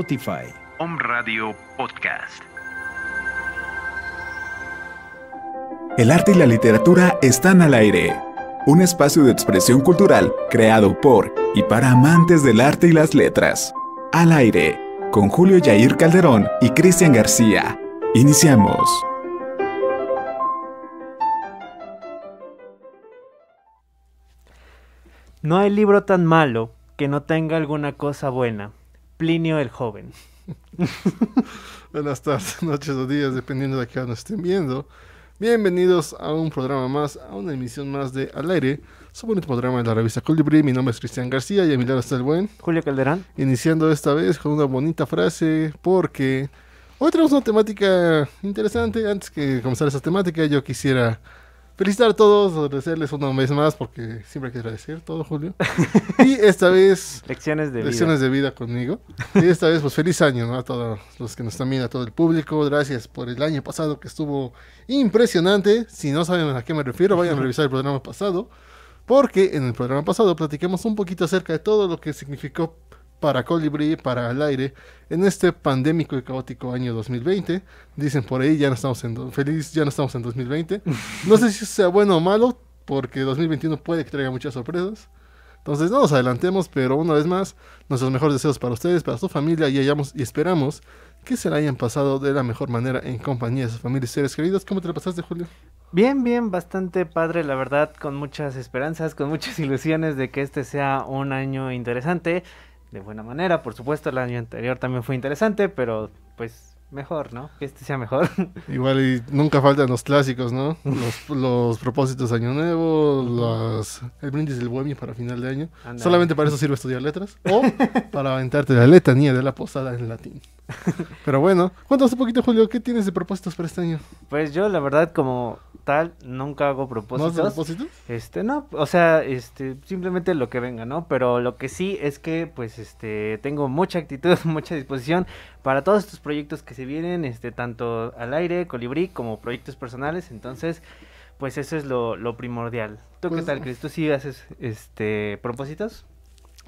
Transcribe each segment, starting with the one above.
Spotify. Radio Podcast. El arte y la literatura están al aire. Un espacio de expresión cultural creado por y para amantes del arte y las letras. Al aire, con Julio Yair Calderón y Cristian García. Iniciamos. No hay libro tan malo que no tenga alguna cosa buena. Plinio el Joven. Buenas tardes, noches o días, dependiendo de qué nos estén viendo. Bienvenidos a un programa más, a una emisión más de Al Aire, su bonito programa de la revista Colibri. Mi nombre es Cristian García y a mi está el buen Julio Calderán. Iniciando esta vez con una bonita frase, porque hoy tenemos una temática interesante. Antes que comenzar esa temática, yo quisiera felicitar a todos, agradecerles una vez más, porque siempre hay que agradecer todo, Julio. Y esta vez... lecciones de lecciones de vida conmigo. Y esta vez, pues feliz año ¿no? a todos los que nos están viendo, a todo el público. Gracias por el año pasado que estuvo impresionante. Si no saben a qué me refiero, vayan a revisar el programa pasado. Porque en el programa pasado platicamos un poquito acerca de todo lo que significó para Colibri, para el aire, en este pandémico y caótico año 2020. Dicen por ahí, ya no estamos en, feliz, ya no estamos en 2020. No sé si sea bueno o malo, porque 2021 puede que traiga muchas sorpresas. Entonces no nos adelantemos, pero una vez más, nuestros mejores deseos para ustedes, para su familia y, hayamos, y esperamos que se la hayan pasado de la mejor manera en compañía de sus familias y seres queridos. ¿Cómo te la pasaste, Julio? Bien, bien, bastante padre, la verdad, con muchas esperanzas, con muchas ilusiones de que este sea un año interesante de buena manera. Por supuesto, el año anterior también fue interesante, pero pues mejor, ¿no? Que este sea mejor. Igual y nunca faltan los clásicos, ¿no? Los, propósitos de año nuevo, el brindis del bohemio para final de año. Solamente para eso sirve estudiar letras o para aventarte la letanía de la posada en latín. Pero bueno, cuéntanos un poquito, Julio, ¿qué tienes de propósitos para este año? Pues yo, la verdad, como nunca hago propósitos. ¿No propósitos? Este, no, o sea, este, simplemente lo que venga, ¿no? Pero lo que sí es que, pues, este, tengo mucha actitud, mucha disposición para todos estos proyectos que se vienen, este, tanto al aire, colibrí, como proyectos personales, entonces, pues eso es lo, lo primordial. ¿Tú qué pues, tal, Cris? ¿Tú sí haces, este, propósitos?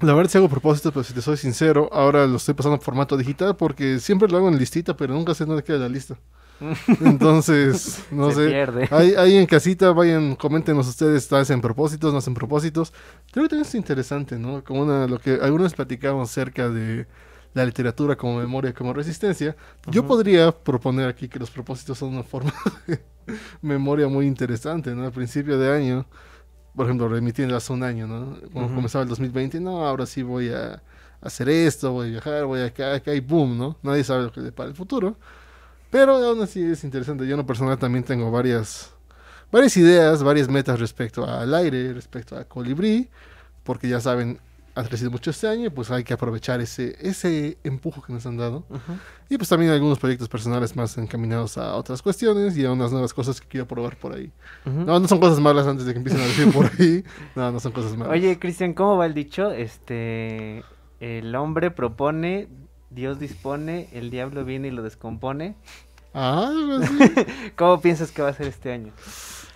La verdad, si hago propósitos, pero si te soy sincero, ahora lo estoy pasando a formato digital porque siempre lo hago en listita, pero nunca sé dónde queda la lista. Entonces, no sé. Ahí, en casita, vayan, coméntenos ustedes, en propósitos, no hacen propósitos. Creo que también es interesante, ¿no? Como lo que algunos platicamos acerca de la literatura como memoria, como resistencia. Yo podría proponer aquí que los propósitos son una forma de memoria muy interesante, ¿no? Al principio de año, por ejemplo, remitiendo hace un año, ¿no? Cuando comenzaba el 2020, no, ahora sí voy a hacer esto, voy a viajar, voy acá, acá y boom, ¿no? Nadie sabe lo que para el futuro. Pero aún así es interesante. Yo en lo personal también tengo varias, varias ideas, varias metas respecto al aire, respecto a Colibrí, porque ya saben, ha crecido mucho este año y pues hay que aprovechar ese, ese que nos han dado. Y pues también algunos proyectos personales más encaminados a otras cuestiones y a unas nuevas cosas que quiero probar por ahí. No, no son cosas malas antes de que empiecen a decir por ahí. No, no son cosas malas. Oye, Cristian, ¿cómo va el dicho? Este, el hombre propone, Dios dispone, el diablo viene y lo descompone. Ah, ¿Cómo piensas que va a ser este año?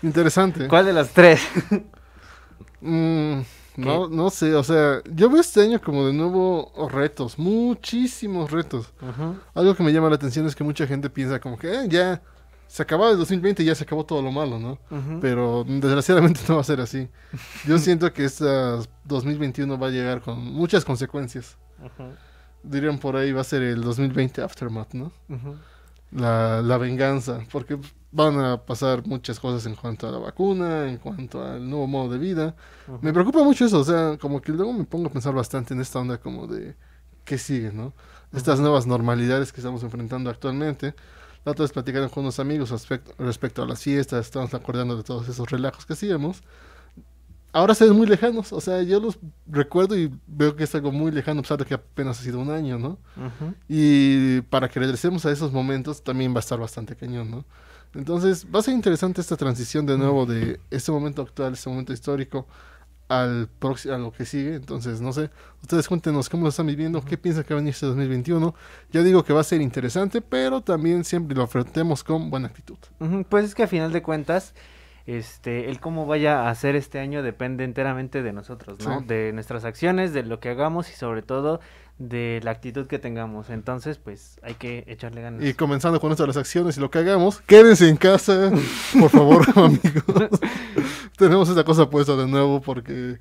Interesante. ¿Cuál de las tres? Mm, no, no sé, o sea, yo veo este año como de nuevo retos, muchísimos retos. Algo que me llama la atención es que mucha gente piensa como que eh, ya se acabó el 2020 y ya se acabó todo lo malo, ¿no? Pero desgraciadamente no va a ser así. Yo siento que este 2021 va a llegar con muchas consecuencias. Ajá dirían por ahí, va a ser el 2020 Aftermath, ¿no? la, la, venganza, porque van a pasar muchas cosas en cuanto a la vacuna, en cuanto al nuevo modo de vida. Me preocupa mucho eso, o sea, como que luego me pongo a pensar bastante en esta onda como de qué sigue, ¿no? Estas nuevas normalidades que estamos enfrentando actualmente. La otra vez platicaron con unos amigos respecto a las fiestas, estamos acordando de todos esos relajos que hacíamos ahora se ven muy lejanos. O sea, yo los recuerdo y veo que es algo muy lejano, a que apenas ha sido un año, ¿no? Y para que regresemos a esos momentos también va a estar bastante cañón, ¿no? Entonces, va a ser interesante esta transición de nuevo de este momento actual, este momento histórico, al próximo, a lo que sigue. Entonces, no sé, ustedes cuéntenos cómo lo están viviendo, qué piensan que va a venir este 2021. Ya digo que va a ser interesante, pero también siempre lo afrontemos con buena actitud. Pues es que a final de cuentas, este, el cómo vaya a ser este año depende enteramente de nosotros, ¿no? De nuestras acciones, de lo que hagamos y sobre todo de la actitud que tengamos. Entonces, pues hay que echarle ganas. Y comenzando con las acciones y lo que hagamos, quédense en casa, por favor, amigos. Tenemos esta cosa puesta de nuevo porque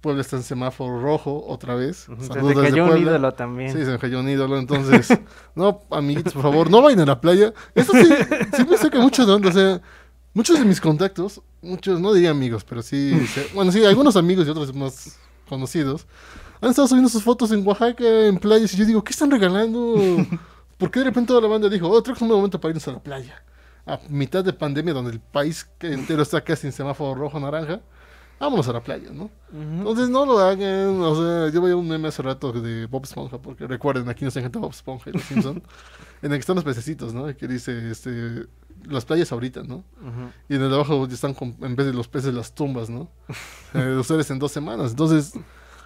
Puebla está en semáforo rojo otra vez. se un ídolo también. Sí, se me cayó un ídolo. Entonces, no, amiguitos, por favor, no vayan a la playa. Eso sí, sí me saca mucho de onda. sea, Muchos de mis contactos, muchos, no diría amigos, pero sí, mm. bueno, sí, algunos amigos y otros más conocidos, han estado subiendo sus fotos en Oaxaca, en playas, y yo digo, ¿qué están regalando? ¿Por qué de repente toda la banda dijo, oh, creo es un momento para irnos a la playa? A mitad de pandemia, donde el país entero está casi en semáforo rojo-naranja, vámonos a la playa, ¿no? Entonces no lo hagan, o sea, yo veía un meme hace rato de Bob Esponja, porque recuerden, aquí nos encanta Bob Esponja y los Simpson, en el que están los pececitos, ¿no? Y que dice, este las playas ahorita, ¿no? Y en el abajo están en vez de los peces las tumbas, ¿no? Eh, los seres en dos semanas. Entonces,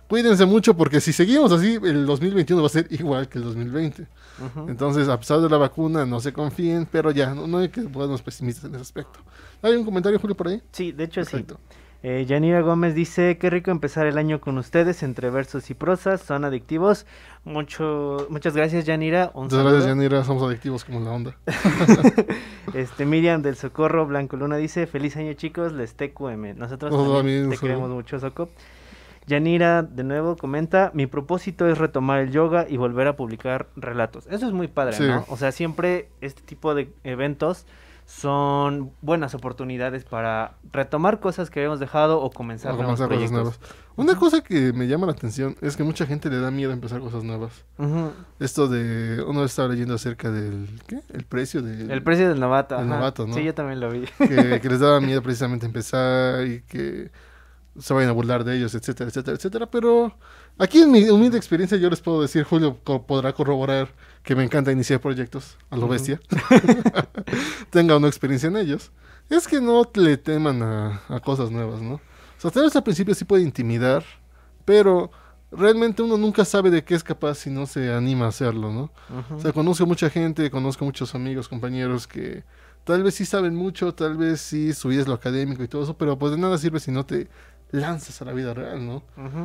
cuídense mucho porque si seguimos así, el 2021 va a ser igual que el 2020. Entonces, a pesar de la vacuna, no se confíen, pero ya, no, hay que ponernos pesimistas en ese aspecto. ¿Hay un comentario, Julio, por ahí? Sí, de hecho Perfecto. sí. Eh, Yanira Gómez dice, qué rico empezar el año con ustedes, entre versos y prosas, son adictivos. Mucho, muchas gracias, Yanira. muchas gracias, Yanira, somos adictivos como la onda. este, Miriam del Socorro Blanco Luna dice, feliz año chicos, les TQM. Nosotros también te queremos mucho, Soco. Yanira de nuevo comenta, mi propósito es retomar el yoga y volver a publicar relatos. Eso es muy padre, ¿no? O sea, siempre este tipo de eventos son buenas oportunidades para retomar cosas que habíamos dejado o comenzar, nuevos nuevas. Una cosa que me llama la atención es que mucha gente le da miedo empezar cosas nuevas. Esto de uno estaba leyendo acerca del ¿qué? El precio del El precio del novato. El novato ¿no? Sí, yo también lo vi. que les daba miedo precisamente empezar y que se vayan a burlar de ellos, etcétera, etcétera, etcétera. Pero aquí en mi humilde experiencia yo les puedo decir, Julio podrá corroborar que me encanta iniciar proyectos a lo bestia. Tenga una experiencia en ellos. Es que no le teman a, cosas nuevas, ¿no? O sea, tal vez al principio sí puede intimidar, pero realmente uno nunca sabe de qué es capaz si no se anima a hacerlo, ¿no? O sea, conozco mucha gente, conozco muchos amigos, compañeros que tal vez sí saben mucho, tal vez sí subies lo académico y todo eso, pero pues de nada sirve si no te lanzas a la vida real, ¿no?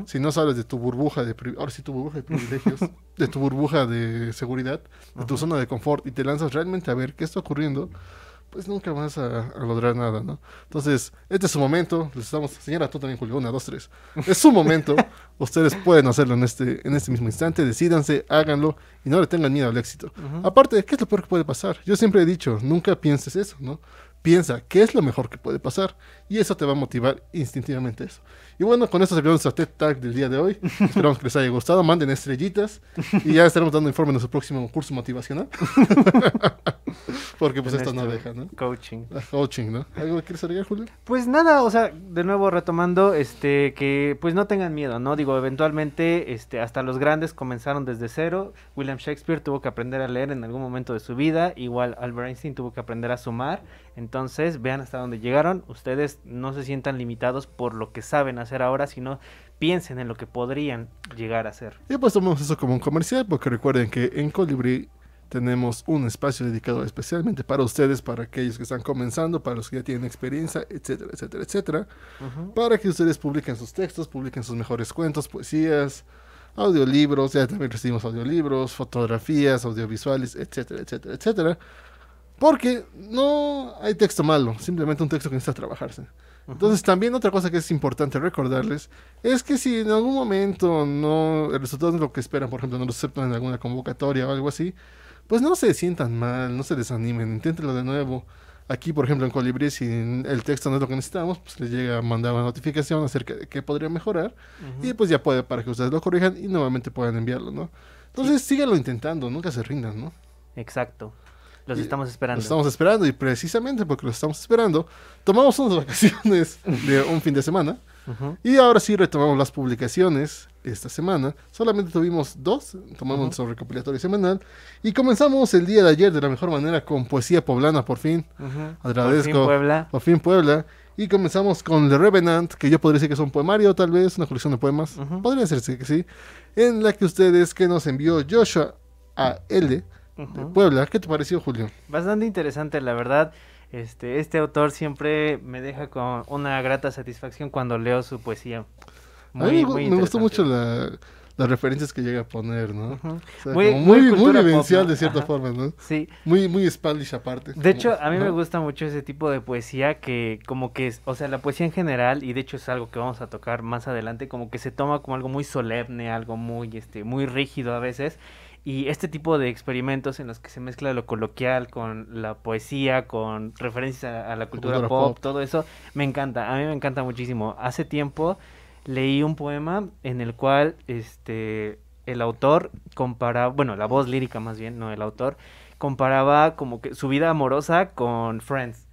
Si no sales de tu burbuja de ahora sí tu burbuja de privilegios, de tu burbuja de seguridad, de tu zona de confort y te lanzas realmente a ver qué está ocurriendo, pues nunca vas a, lograr nada, ¿no? Entonces, este es su momento, les estamos, señora tú también Julio, una, dos, tres, es su momento, ustedes pueden hacerlo en este, en este mismo instante, decídanse, háganlo y no le tengan miedo al éxito. Aparte, ¿qué es lo peor que puede pasar? Yo siempre he dicho, nunca pienses eso, ¿no? piensa qué es lo mejor que puede pasar y eso te va a motivar instintivamente eso. Y bueno, con esto se nuestro TED Talk del día de hoy. Esperamos que les haya gustado. Manden estrellitas y ya estaremos dando informe en nuestro próximo curso motivacional. Porque pues esto no este deja, ¿no? Coaching. Ah, coaching, ¿no? ¿Algo que quieres agregar, Julio? Pues nada, o sea, de nuevo retomando, este, que pues no tengan miedo, ¿no? Digo, eventualmente, este, hasta los grandes comenzaron desde cero. William Shakespeare tuvo que aprender a leer en algún momento de su vida. Igual Albert Einstein tuvo que aprender a sumar entonces, vean hasta dónde llegaron. Ustedes no se sientan limitados por lo que saben hacer ahora, sino piensen en lo que podrían llegar a hacer. Y pues tomemos eso como un comercial, porque recuerden que en Colibri tenemos un espacio dedicado especialmente para ustedes, para aquellos que están comenzando, para los que ya tienen experiencia, etcétera, etcétera, etcétera, para que ustedes publiquen sus textos, publiquen sus mejores cuentos, poesías, audiolibros, ya también recibimos audiolibros, fotografías, audiovisuales, etcétera, etcétera, etcétera porque no hay texto malo, simplemente un texto que necesita trabajarse. Entonces también otra cosa que es importante recordarles es que si en algún momento no el resultado no es lo que esperan, por ejemplo, no lo aceptan en alguna convocatoria o algo así, pues no se sientan mal, no se desanimen, inténtenlo de nuevo. Aquí, por ejemplo, en Colibrí, si el texto no es lo que necesitamos, pues les llega a mandar una notificación acerca de qué podría mejorar y pues ya puede para que ustedes lo corrijan y nuevamente puedan enviarlo, ¿no? Entonces, síganlo intentando, nunca se rindan, ¿no? Exacto. Los estamos esperando. Los estamos esperando y precisamente porque los estamos esperando, tomamos unas vacaciones de un fin de semana. Y ahora sí retomamos las publicaciones esta semana. Solamente tuvimos dos, tomamos nuestro recopilatorio semanal. Y comenzamos el día de ayer de la mejor manera con poesía poblana, por fin. Agradezco. Por fin Puebla. Por fin Puebla. Y comenzamos con The Revenant, que yo podría decir que es un poemario, tal vez, una colección de poemas. Podría decirse que sí. En la que ustedes, que nos envió Joshua a L Puebla. ¿Qué te pareció, Julio? Bastante interesante, la verdad. Este, este autor siempre me deja con una grata satisfacción cuando leo su poesía. Muy, me, muy gustó mucho las referencias que llega a poner, ¿no? muy, muy, de cierta forma, ¿no? Sí. Muy, muy Spanish aparte. De hecho, a mí me gusta mucho ese tipo de poesía que como que, es, o sea, la poesía en general, y de hecho es algo que vamos a tocar más adelante, como que se toma como algo muy solemne, algo muy, este, muy rígido a veces, y este tipo de experimentos en los que se mezcla lo coloquial con la poesía, con referencias a, la cultura, pop, todo eso, me encanta, a mí me encanta muchísimo. Hace tiempo leí un poema en el cual este el autor comparaba, bueno, la voz lírica más bien, no el autor, comparaba como que su vida amorosa con Friends.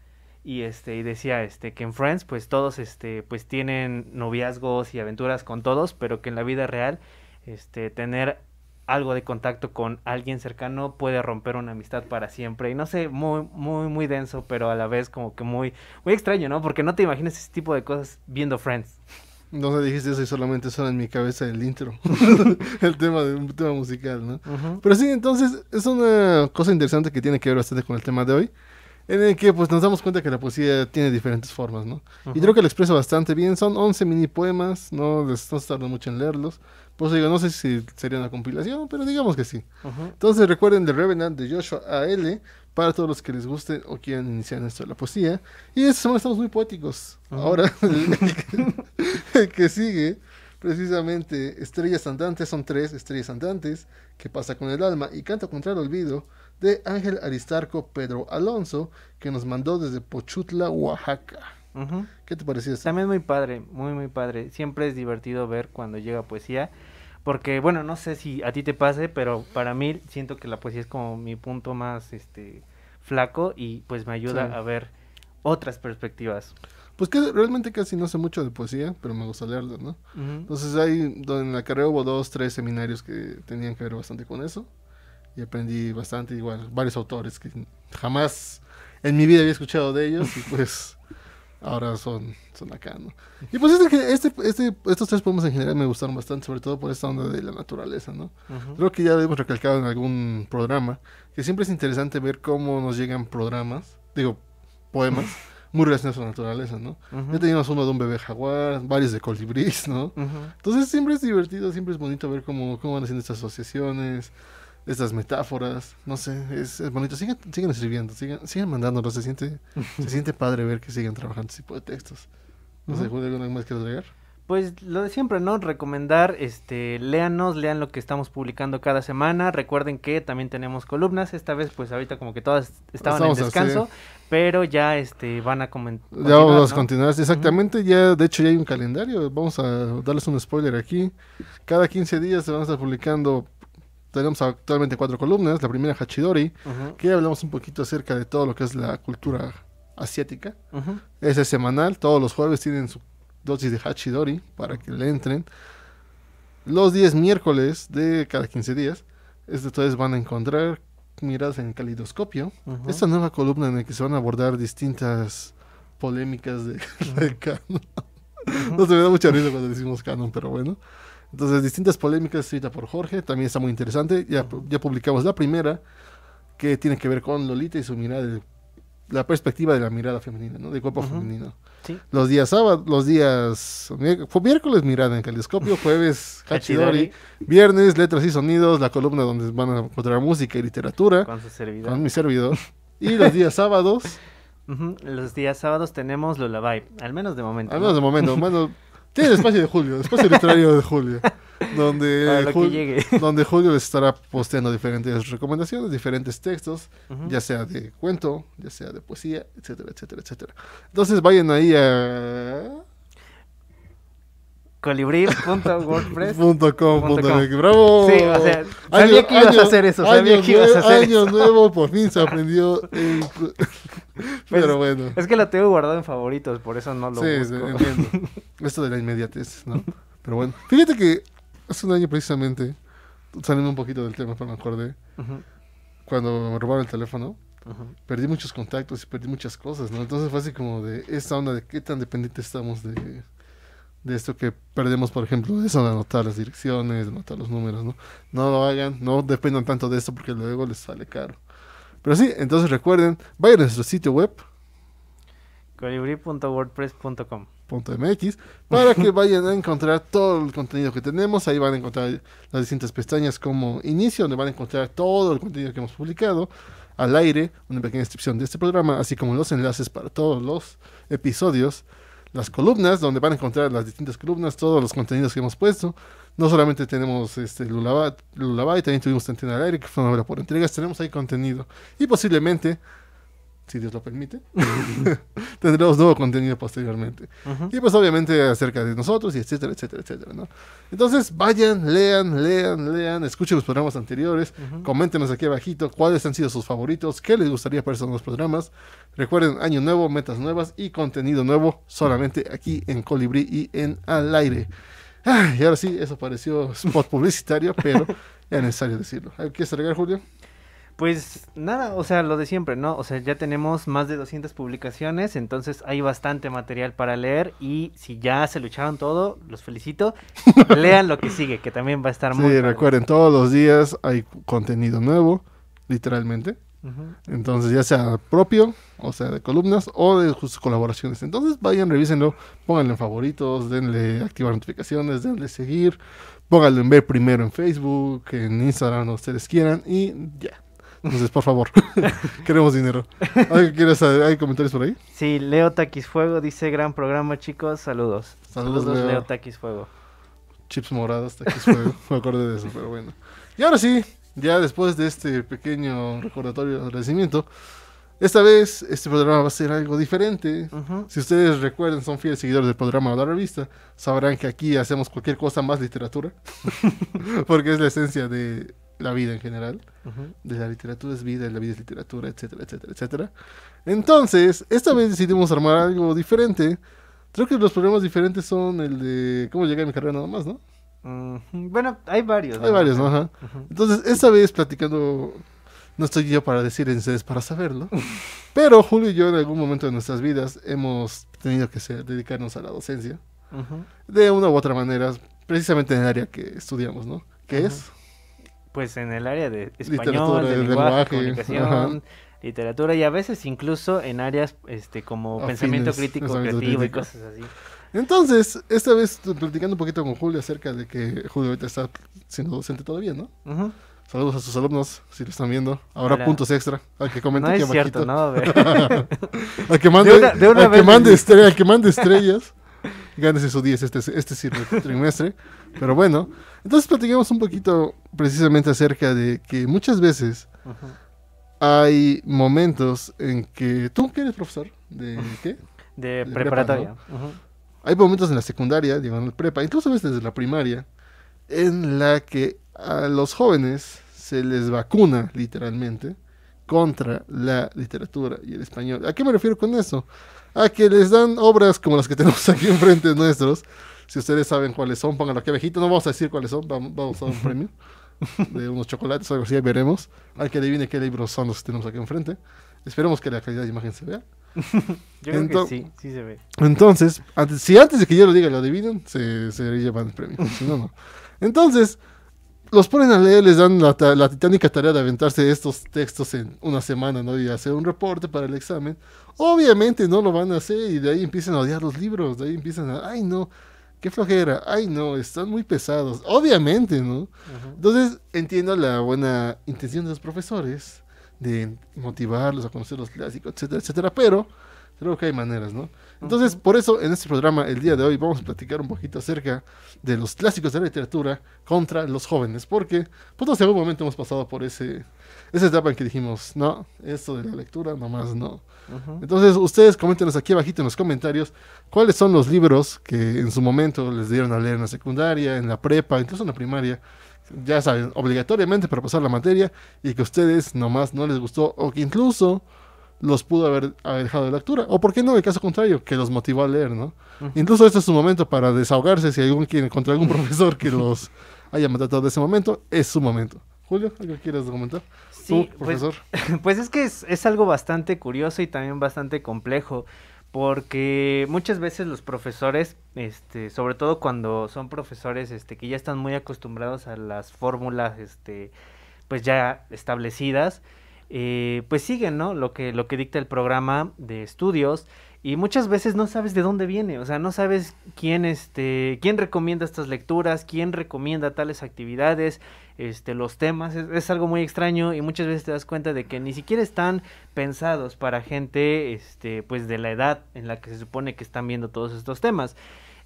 Y este y decía este que en Friends pues todos este pues tienen noviazgos y aventuras con todos, pero que en la vida real este tener algo de contacto con alguien cercano puede romper una amistad para siempre. Y no sé, muy, muy, muy denso, pero a la vez como que muy, muy extraño, ¿no? Porque no te imaginas ese tipo de cosas viendo Friends. No sé, dijiste eso y solamente suena en mi cabeza el intro, el tema de tema musical, ¿no? Pero sí, entonces es una cosa interesante que tiene que ver bastante con el tema de hoy, en el que pues nos damos cuenta que la poesía tiene diferentes formas, ¿no? Y creo que lo expresa bastante bien, son 11 mini poemas, no, Les, no tarda mucho en leerlos pues digo, no sé si sería una compilación, pero digamos que sí. Entonces recuerden The Revenant de Joshua L. para todos los que les guste o quieran iniciar esto de la poesía. Y esta semana estamos muy poéticos. Ahora, que, que sigue, precisamente, Estrellas Andantes, son tres Estrellas Andantes, que pasa con el alma y canta contra el olvido, de Ángel Aristarco Pedro Alonso, que nos mandó desde Pochutla, Oaxaca. ¿Qué te pareció eso? También muy padre, muy, muy padre. Siempre es divertido ver cuando llega poesía. Porque, bueno, no sé si a ti te pase, pero para mí siento que la poesía es como mi punto más este flaco y pues me ayuda a ver otras perspectivas. Pues que realmente casi no sé mucho de poesía, pero me gusta leerlo, ¿no? entonces hay Entonces ahí en la carrera hubo dos, tres seminarios que tenían que ver bastante con eso. Y aprendí bastante, igual, varios autores que jamás en mi vida había escuchado de ellos. y pues ahora son, son acá, ¿no? Y pues este, este, este, estos tres poemas en general me gustaron bastante, sobre todo por esta onda de la naturaleza, ¿no? Creo que ya lo hemos recalcado en algún programa, que siempre es interesante ver cómo nos llegan programas, digo, poemas. muy relacionados con la naturaleza, ¿no? Ya teníamos uno de un bebé jaguar, varios de colibrís, ¿no? Entonces siempre es divertido, siempre es bonito ver cómo, cómo van haciendo estas asociaciones, estas metáforas, no sé, es, bonito. siguen escribiendo, siguen sigan se siente, se siente padre ver que siguen trabajando este tipo de textos. No sé, ¿alguna más que agregar? Pues lo de siempre, ¿no? Recomendar, este, léanos, lean lo que estamos publicando cada semana. Recuerden que también tenemos columnas. Esta vez, pues ahorita como que todas estaban en descanso, pero ya este, van a comentar. Ya vamos a continuar, exactamente. Ya, de hecho, ya hay un calendario. Vamos a darles un spoiler aquí. Cada 15 días se van a estar publicando tenemos actualmente cuatro columnas. La primera, Hachidori, que hablamos un poquito acerca de todo lo que es la cultura asiática. es semanal, todos los jueves tienen su dosis de Hachidori para que le entren. Los 10 miércoles de cada 15 días, ustedes van a encontrar miradas en calidoscopio. Esta nueva columna en la que se van a abordar distintas polémicas de, de canon. no se me da mucha risa cuando decimos canon, pero bueno. Entonces, distintas polémicas escrita por Jorge, también está muy interesante. Ya, ya publicamos la primera, que tiene que ver con Lolita y su mirada, la perspectiva de la mirada femenina, ¿no? De cuerpo femenino. ¿Sí? Los días sábados, los días. Fue miércoles mirada en telescopio jueves Hachidori, viernes letras y sonidos, la columna donde van a encontrar música y literatura. Con su servidor. Con mi servidor. Y los días sábados. Los días sábados tenemos Lola Vibe, al menos de momento. Al menos de momento, bueno, tiene el espacio de Julio, el espacio literario de Julio. Donde, Julio, donde Julio les estará posteando diferentes recomendaciones, diferentes textos, ya sea de cuento, ya sea de poesía, etcétera, etcétera, etcétera. Entonces vayan ahí a colibril.wordpress.com ¡Bravo! Sí, o sea, sabía que ibas a hacer eso, sabía que ibas a hacer eso. Año nuevo, por fin se aprendió. El... pero bueno. Es que la tengo guardada en favoritos, por eso no lo sí, Entiendo. Esto de la inmediatez, ¿no? Pero bueno. Fíjate que hace un año precisamente, saliendo un poquito del tema, pero me acordé, cuando me robaron el teléfono, perdí muchos contactos y perdí muchas cosas, ¿no? Entonces fue así como de esta onda de qué tan dependiente estamos de, esto que perdemos, por ejemplo, eso de anotar las direcciones, de anotar los números, ¿no? No lo hagan, no dependan tanto de esto porque luego les sale caro. Pero sí, entonces recuerden, vayan a nuestro sitio web colibri.wordpress.com.mx .mx para que vayan a encontrar todo el contenido que tenemos. Ahí van a encontrar las distintas pestañas como inicio, donde van a encontrar todo el contenido que hemos publicado al aire, una pequeña descripción de este programa, así como los enlaces para todos los episodios las columnas, donde van a encontrar las distintas columnas, todos los contenidos que hemos puesto. No solamente tenemos este también tuvimos Antena al Aire, que fue una obra por entregas, tenemos ahí contenido. Y posiblemente si Dios lo permite, tendremos nuevo contenido posteriormente. Y pues obviamente acerca de nosotros y etcétera, etcétera, etcétera, ¿no? Entonces vayan, lean, lean, lean, escuchen los programas anteriores, uh aquí abajito cuáles han sido sus favoritos, qué les gustaría para esos los programas. Recuerden, año nuevo, metas nuevas y contenido nuevo solamente aquí en Colibrí y en Al Aire. y ahora sí, eso pareció spot publicitario, pero era necesario decirlo. ¿Hay agregar, Julio? Pues nada, o sea, lo de siempre, ¿no? O sea, ya tenemos más de 200 publicaciones, entonces hay bastante material para leer y si ya se lucharon todo, los felicito. Lean lo que sigue, que también va a estar muy... Sí, recuerden, todos los días hay contenido nuevo, literalmente. Entonces, ya sea propio, o sea, de columnas o de sus colaboraciones. Entonces, vayan, revísenlo, pónganlo en favoritos, denle activar notificaciones, denle seguir, pónganlo en ver primero en Facebook, en Instagram, donde ustedes quieran y ya. Entonces, por favor, queremos dinero. ¿Hay, comentarios por ahí? Sí, Leo Taquis Fuego dice, gran programa chicos, saludos. Saludos, Leo. Taquis Fuego. Chips moradas, Fuego. me acordé de eso, pero bueno. Y ahora sí, ya después de este pequeño recordatorio de agradecimiento, esta vez este programa va a ser algo diferente. Si ustedes recuerdan, son fieles seguidores del programa de la revista, sabrán que aquí hacemos cualquier cosa más literatura, porque es la esencia de la vida en general, de la literatura es vida, de la vida es literatura, etcétera, etcétera, etcétera. Entonces, esta vez decidimos armar algo diferente. Creo que los problemas diferentes son el de cómo llegué a mi carrera nada más, ¿no? Bueno, hay varios. Hay varios, ¿no? Entonces, esta vez platicando, no estoy yo para decir en para saberlo, pero Julio y yo en algún momento de nuestras vidas hemos tenido que ser, dedicarnos a la docencia. De una u otra manera, precisamente en el área que estudiamos, ¿no? Que es pues en el área de español, literatura, de, lenguaje, comunicación, literatura y a veces incluso en áreas este como pensamiento crítico, creativo y cosas así. Entonces, esta vez eh, platicando un poquito con Julio acerca de que Julio ahorita está siendo docente todavía, ¿no? Saludos a sus alumnos, si lo están viendo. Ahora puntos extra. Al que comente no no, al que mande, de una, que estrellas, gánese su 10 este, este trimestre. Pero bueno, entonces platicamos un poquito precisamente acerca de que muchas veces hay momentos en que tú qué eres profesor de qué? De, preparatoria. Hay momentos en la secundaria, digo en la prepa, incluso a veces desde la primaria, en la que a los jóvenes se les vacuna literalmente contra la literatura y el español. ¿A qué me refiero con eso? A que les dan obras como las que tenemos aquí enfrente nuestros, si ustedes saben cuáles son, pónganlo aquí abajito. No vamos a decir cuáles son, vamos a dar un premio de unos chocolates o algo así, veremos. Hay que adivine qué libros son los que tenemos aquí enfrente. Esperemos que la calidad de imagen se vea. yo creo que sí, sí se ve. Entonces, si antes de que yo lo diga lo adivinen, se, llevan el premio. Si no, no. Entonces, los ponen a leer, les dan la, la, titánica tarea de aventarse estos textos en una semana, ¿no? Y hacer un reporte para el examen. Obviamente no lo van a hacer y de ahí empiezan a odiar los libros, de ahí empiezan a, ay no, qué flojera, ay no, están muy pesados, obviamente, ¿no? Entonces entiendo la buena intención de los profesores de motivarlos a conocer los clásicos, etcétera, etcétera, pero creo que hay maneras, ¿no? Entonces, por eso en este programa el día de hoy vamos a platicar un poquito acerca de los clásicos de la literatura contra los jóvenes, porque pues no algún momento hemos pasado por ese esa etapa en que dijimos, no, esto de la lectura nomás no. Entonces, ustedes coméntenos aquí abajito en los comentarios cuáles son los libros que en su momento les dieron a leer en la secundaria, en la prepa, incluso en la primaria. Ya saben, obligatoriamente para pasar la materia y que a ustedes nomás no les gustó o que incluso los pudo haber, dejado de lectura. O por qué no, el caso contrario, que los motivó a leer, ¿no? Incluso este es su momento para desahogarse si algún quiere encontrar algún profesor que los haya matado de ese momento, es su momento. Julio, ¿algo quieres comentar? Sí, pues, profesor? Pues, es que es, algo bastante curioso y también bastante complejo porque muchas veces los profesores, este, sobre todo cuando son profesores este, que ya están muy acostumbrados a las fórmulas este, pues ya establecidas, eh, pues siguen ¿no? lo, que, lo que dicta el programa de estudios y muchas veces no sabes de dónde viene, o sea, no sabes quién este quién recomienda estas lecturas, quién recomienda tales actividades, este los temas, es, algo muy extraño y muchas veces te das cuenta de que ni siquiera están pensados para gente este pues de la edad en la que se supone que están viendo todos estos temas.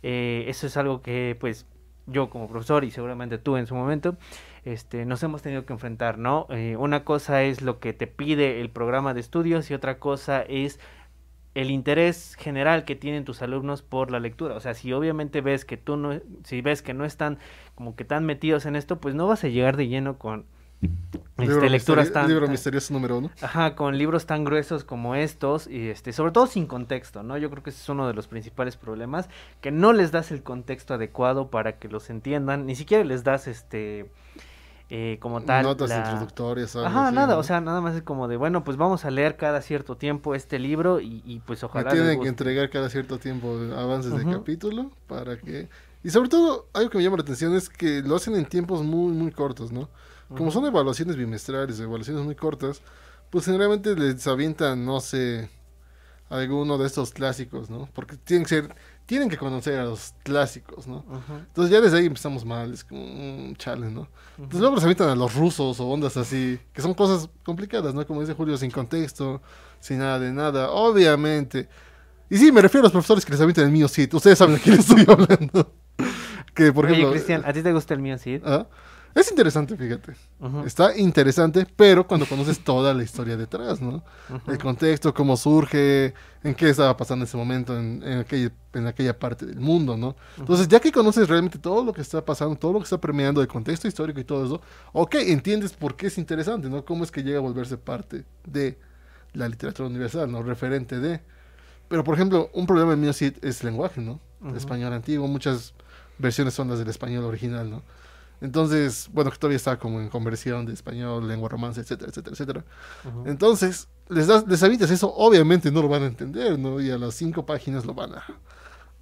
Eh, eso es algo que pues yo como profesor y seguramente tú en su momento, este, nos hemos tenido que enfrentar, ¿no? Eh, una cosa es lo que te pide el programa de estudios y otra cosa es el interés general que tienen tus alumnos por la lectura. O sea, si obviamente ves que tú no, si ves que no están como que tan metidos en esto, pues no vas a llegar de lleno con este, lecturas tan... Libro misterioso número uno. Ajá, con libros tan gruesos como estos, y este, sobre todo sin contexto, ¿no? Yo creo que ese es uno de los principales problemas, que no les das el contexto adecuado para que los entiendan, ni siquiera les das este eh, como tal. Notas introductorias. Algo Ajá, nada, o sea, nada más es como de, bueno, pues vamos a leer cada cierto tiempo este libro y, pues ojalá. tienen que entregar cada cierto tiempo avances de capítulo para que. Y sobre todo, algo que me llama la atención es que lo hacen en tiempos muy, muy cortos, ¿no? Como son evaluaciones bimestrales, evaluaciones muy cortas, pues generalmente les avientan, no sé, alguno de estos clásicos, ¿no? Porque tienen que ser tienen que conocer a los clásicos, ¿no? Entonces ya desde ahí empezamos mal, es como un mm, chale, ¿no? Entonces luego se invitan a los rusos o ondas así, que son cosas complicadas, ¿no? Como dice Julio, sin contexto, sin nada de nada, obviamente. Y sí, me refiero a los profesores que les invitan el mío sí. ustedes saben de quién estoy hablando. que por ejemplo... Cristian, ¿a ti te gusta el mío sí? Es interesante, fíjate. Está interesante, pero cuando conoces toda la historia detrás, ¿no? El contexto, cómo surge, en qué estaba pasando ese momento, en, en, aquella, parte del mundo, ¿no? Entonces, ya que conoces realmente todo lo que está pasando, todo lo que está permeando de contexto histórico y todo eso, ok, entiendes por qué es interesante, ¿no? Cómo es que llega a volverse parte de la literatura universal, ¿no? Referente de... Pero, por ejemplo, un problema mío sí es el lenguaje, ¿no? El español antiguo, muchas versiones son las del español original, ¿no? Entonces, bueno, que todavía está como en conversión de español, lengua romance, etcétera, etcétera, etcétera. Entonces, les, das, les habitas eso, obviamente no lo van a entender, ¿no? Y a las cinco páginas lo van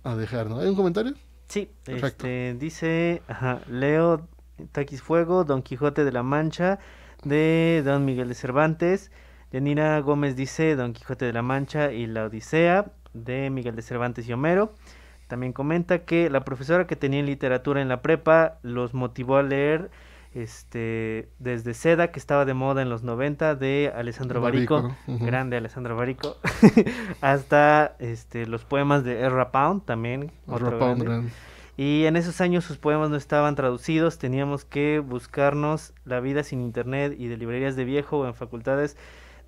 a, dejar, ¿no? ¿Hay un comentario? Sí, Perfecto. Este, dice ajá, Leo Taquis Don Quijote de la Mancha, de Don Miguel de Cervantes. Nina Gómez dice Don Quijote de la Mancha y la Odisea, de Miguel de Cervantes y Homero. También comenta que la profesora que tenía en literatura en la prepa los motivó a leer este, desde Seda, que estaba de moda en los 90, de Alessandro Barico, grande Alessandro Barico, hasta este, los poemas de Erra Pound, también. Y en esos años sus poemas no estaban traducidos, teníamos que buscarnos la vida sin internet y de librerías de viejo o en facultades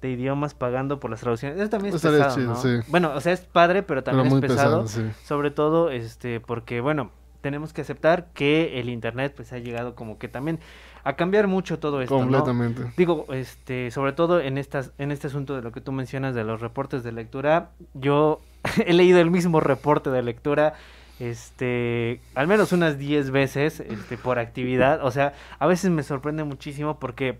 de idiomas pagando por las traducciones. Eso también es pesado, Bueno, o sea, es padre, pero también es pesado. Sobre todo, este, porque, bueno, tenemos que aceptar que el internet, pues, ha llegado como que también a cambiar mucho todo esto, Completamente. Digo, este, sobre todo en estas, en este asunto de lo que tú mencionas de los reportes de lectura, yo he leído el mismo reporte de lectura este, al menos unas 10 veces este, por actividad. O sea, a veces me sorprende muchísimo porque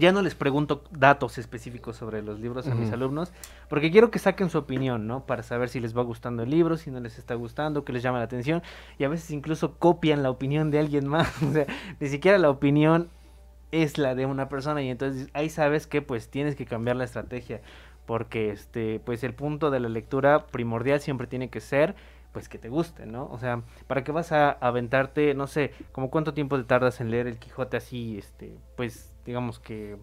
ya no les pregunto datos específicos sobre los libros a mis alumnos, porque quiero que saquen su opinión, ¿no? Para saber si les va gustando el libro, si no les está gustando, qué les llama la atención, y a veces incluso copian la opinión de alguien más, o sea, ni siquiera la opinión es la de una persona, y entonces ahí sabes que pues tienes que cambiar la estrategia, porque este, pues el punto de la lectura primordial siempre tiene que ser pues que te guste, ¿no? O sea, ¿para qué vas a aventarte, no sé, como cuánto tiempo te tardas en leer el Quijote así, este, pues digamos que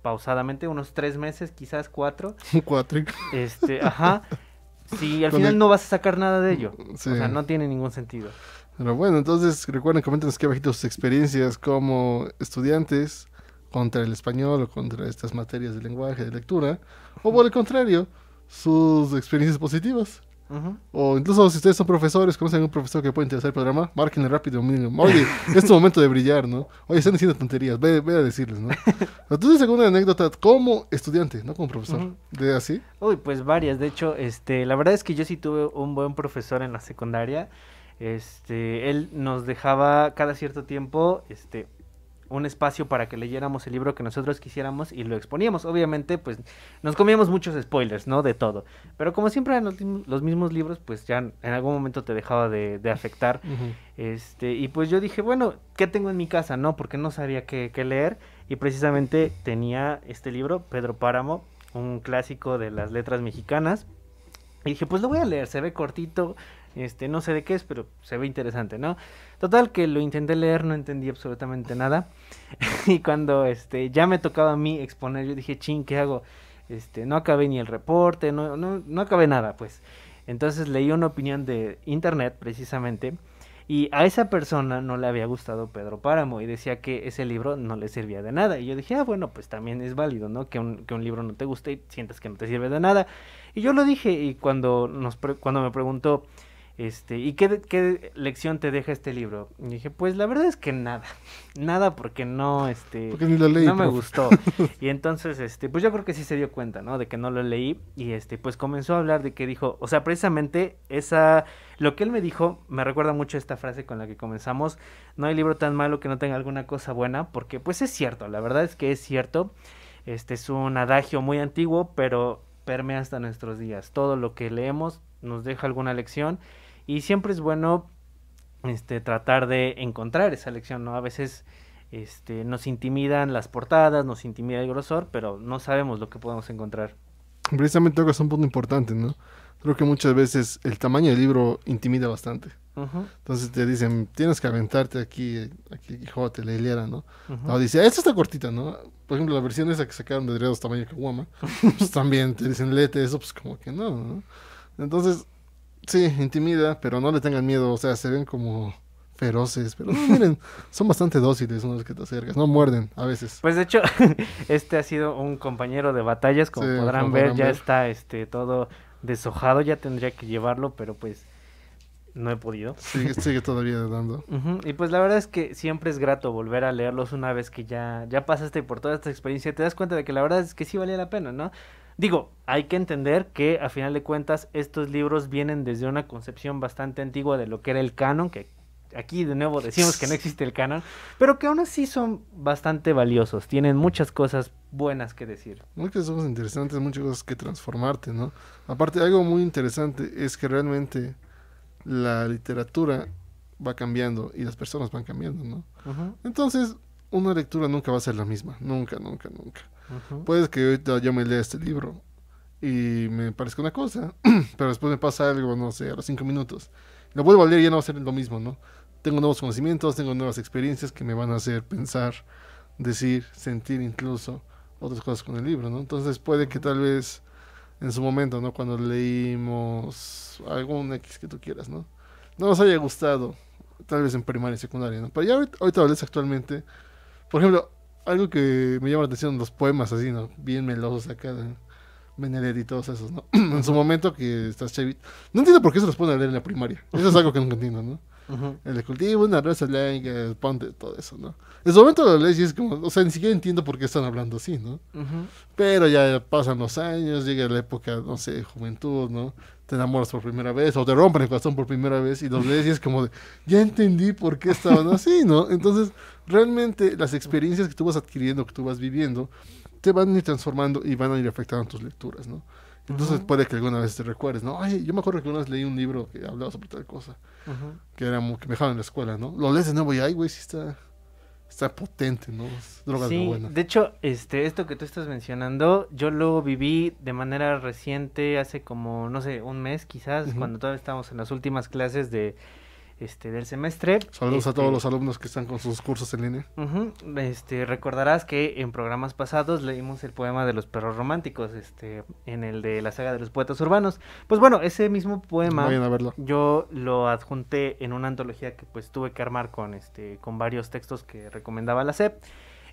pausadamente, unos tres meses, quizás cuatro. cuatro. Este, ajá. Si al final no vas a sacar nada de ello. Mm, o sea, no tiene ningún sentido. Pero bueno, entonces recuerden, coméntenos qué bajito sus experiencias como estudiantes contra el español o contra estas materias de lenguaje, de lectura, o por el contrario, sus experiencias positivas. O incluso si ustedes son profesores, conocen a algún profesor que puede interesar el programa, márquenle rápido. Mínimo. Oye, es tu momento de brillar, ¿no? Oye, están diciendo tonterías, ve, a decirles, ¿no? Entonces, segunda anécdota, como estudiante, no como profesor, ¿de así? Uy, pues varias. De hecho, este, la verdad es que yo sí tuve un buen profesor en la secundaria. Este, él nos dejaba cada cierto tiempo, este, un espacio para que leyéramos el libro que nosotros quisiéramos y lo exponíamos. Obviamente, pues nos comíamos muchos spoilers, ¿no? De todo. Pero como siempre los, mismos libros, pues ya en algún momento te dejaba de, afectar. este, y pues yo dije, bueno, ¿qué tengo en mi casa? No, porque no sabía qué, qué leer. Y precisamente tenía este libro, Pedro Páramo, un clásico de las letras mexicanas. Y dije, pues lo voy a leer, se ve cortito, este, no sé de qué es, pero se ve interesante, ¿no? Total, que lo intenté leer, no entendí absolutamente nada. y cuando este, ya me tocaba a mí exponer, yo dije, ching, ¿qué hago? Este, no acabé ni el reporte, no, no, acabé nada, pues. Entonces leí una opinión de internet, precisamente, y a esa persona no le había gustado Pedro Páramo y decía que ese libro no le servía de nada. Y yo dije, ah, bueno, pues también es válido, ¿no? Que un, libro no te guste y sientas que no te sirve de nada. Y yo lo dije y cuando, cuando me preguntó este, ¿Y qué, qué lección te deja este libro? Y dije, pues la verdad es que nada, nada porque no, este, no me gustó. y entonces, este, pues yo creo que sí se dio cuenta, ¿no? De que no lo leí y este, pues comenzó a hablar de que dijo, o sea, precisamente esa, lo que él me dijo me recuerda mucho esta frase con la que comenzamos, no hay libro tan malo que no tenga alguna cosa buena, porque pues es cierto, la verdad es que es cierto. Este es un adagio muy antiguo, pero permea hasta nuestros días. Todo lo que leemos nos deja alguna lección y siempre es bueno este, tratar de encontrar esa lección, ¿no? A veces este, nos intimidan las portadas, nos intimida el grosor, pero no sabemos lo que podemos encontrar. Precisamente creo que es un punto importante, ¿no? Creo que muchas veces el tamaño del libro intimida bastante. Entonces te dicen, tienes que aventarte aquí, aquí Quijote, la hilera, ¿no? dice, esta está cortita, ¿no? Por ejemplo, la versión esa que sacaron de Dreados Tamaño guama, pues, también te dicen, léete eso, pues como que no, ¿no? Entonces, Sí, intimida, pero no le tengan miedo, o sea, se ven como feroces, pero miren, son bastante dóciles unos que te acercas, no muerden a veces. Pues de hecho, este ha sido un compañero de batallas, como podrán ver, ya está este todo deshojado, ya tendría que llevarlo, pero pues no he podido. Sigue, todavía dando. Y pues la verdad es que siempre es grato volver a leerlos una vez que ya, ya pasaste por toda esta experiencia, te das cuenta de que la verdad es que sí valía la pena, ¿no? Digo, hay que entender que a final de cuentas estos libros vienen desde una concepción bastante antigua de lo que era el canon, que aquí de nuevo decimos que no existe el canon, pero que aún así son bastante valiosos, tienen muchas cosas buenas que decir. Muchas cosas interesantes, muchas cosas que transformarte, ¿no? Aparte, algo muy interesante es que realmente la literatura va cambiando y las personas van cambiando, ¿no? Entonces, una lectura nunca va a ser la misma, nunca, nunca, nunca. puedes Puede que ahorita yo me lea este libro y me parezca una cosa, pero después me pasa algo, no sé, a los cinco minutos. Lo vuelvo a leer y ya no va a ser lo mismo, ¿no? Tengo nuevos conocimientos, tengo nuevas experiencias que me van a hacer pensar, decir, sentir incluso otras cosas con el libro, ¿no? Entonces puede que tal vez en su momento, ¿no? Cuando leímos algún X que tú quieras, ¿no? No nos haya gustado, tal vez en primaria y secundaria, ¿no? Pero ya ahorita lo lees actualmente por ejemplo, algo que me llama la atención, los poemas así, ¿no? Bien melosos acá, ¿no? y todos esos, ¿no? en su momento que estás chavito. No entiendo por qué se los pone a leer en la primaria. Eso es algo que no entiendo, ¿no? El de cultivo, una raza el ponte, todo eso, ¿no? En su momento lo lees y es como, o sea, ni siquiera entiendo por qué están hablando así, ¿no? Pero ya pasan los años, llega la época, no sé, juventud, ¿no? Te enamoras por primera vez o te rompen el corazón por primera vez y los lees y es como, de, ya entendí por qué estaban así, ¿no? Entonces, realmente las experiencias que tú vas adquiriendo, que tú vas viviendo, te van a ir transformando y van a ir afectando tus lecturas, ¿no? Entonces puede que alguna vez te recuerdes, ¿no? Ay, yo me acuerdo que una vez leí un libro que hablaba sobre tal cosa, que era muy, que me dejaron en la escuela, ¿no? Lo lees de nuevo y ay, güey, sí está, está potente, ¿no? Es droga sí, De hecho, este, esto que tú estás mencionando, yo lo viví de manera reciente, hace como, no sé, un mes quizás, cuando todavía estábamos en las últimas clases de este, del semestre. Saludos a todos este, los alumnos que están con sus cursos en línea. este, recordarás que en programas pasados leímos el poema de los perros románticos, este, en el de la saga de los poetas urbanos. Pues bueno, ese mismo poema a yo lo adjunté en una antología que pues tuve que armar con, este, con varios textos que recomendaba la SEP.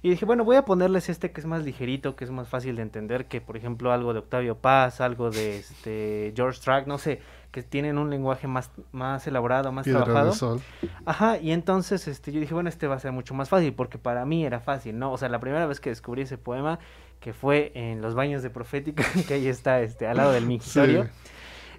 Y dije, bueno, voy a ponerles este que es más ligerito, que es más fácil de entender que, por ejemplo, algo de Octavio Paz, algo de este George Track, no sé que tienen un lenguaje más, más elaborado, más Piedra trabajado. Ajá, y entonces este, yo dije, bueno, este va a ser mucho más fácil, porque para mí era fácil, ¿no? O sea, la primera vez que descubrí ese poema, que fue en los baños de Profética, que ahí está, este, al lado del mixtorio.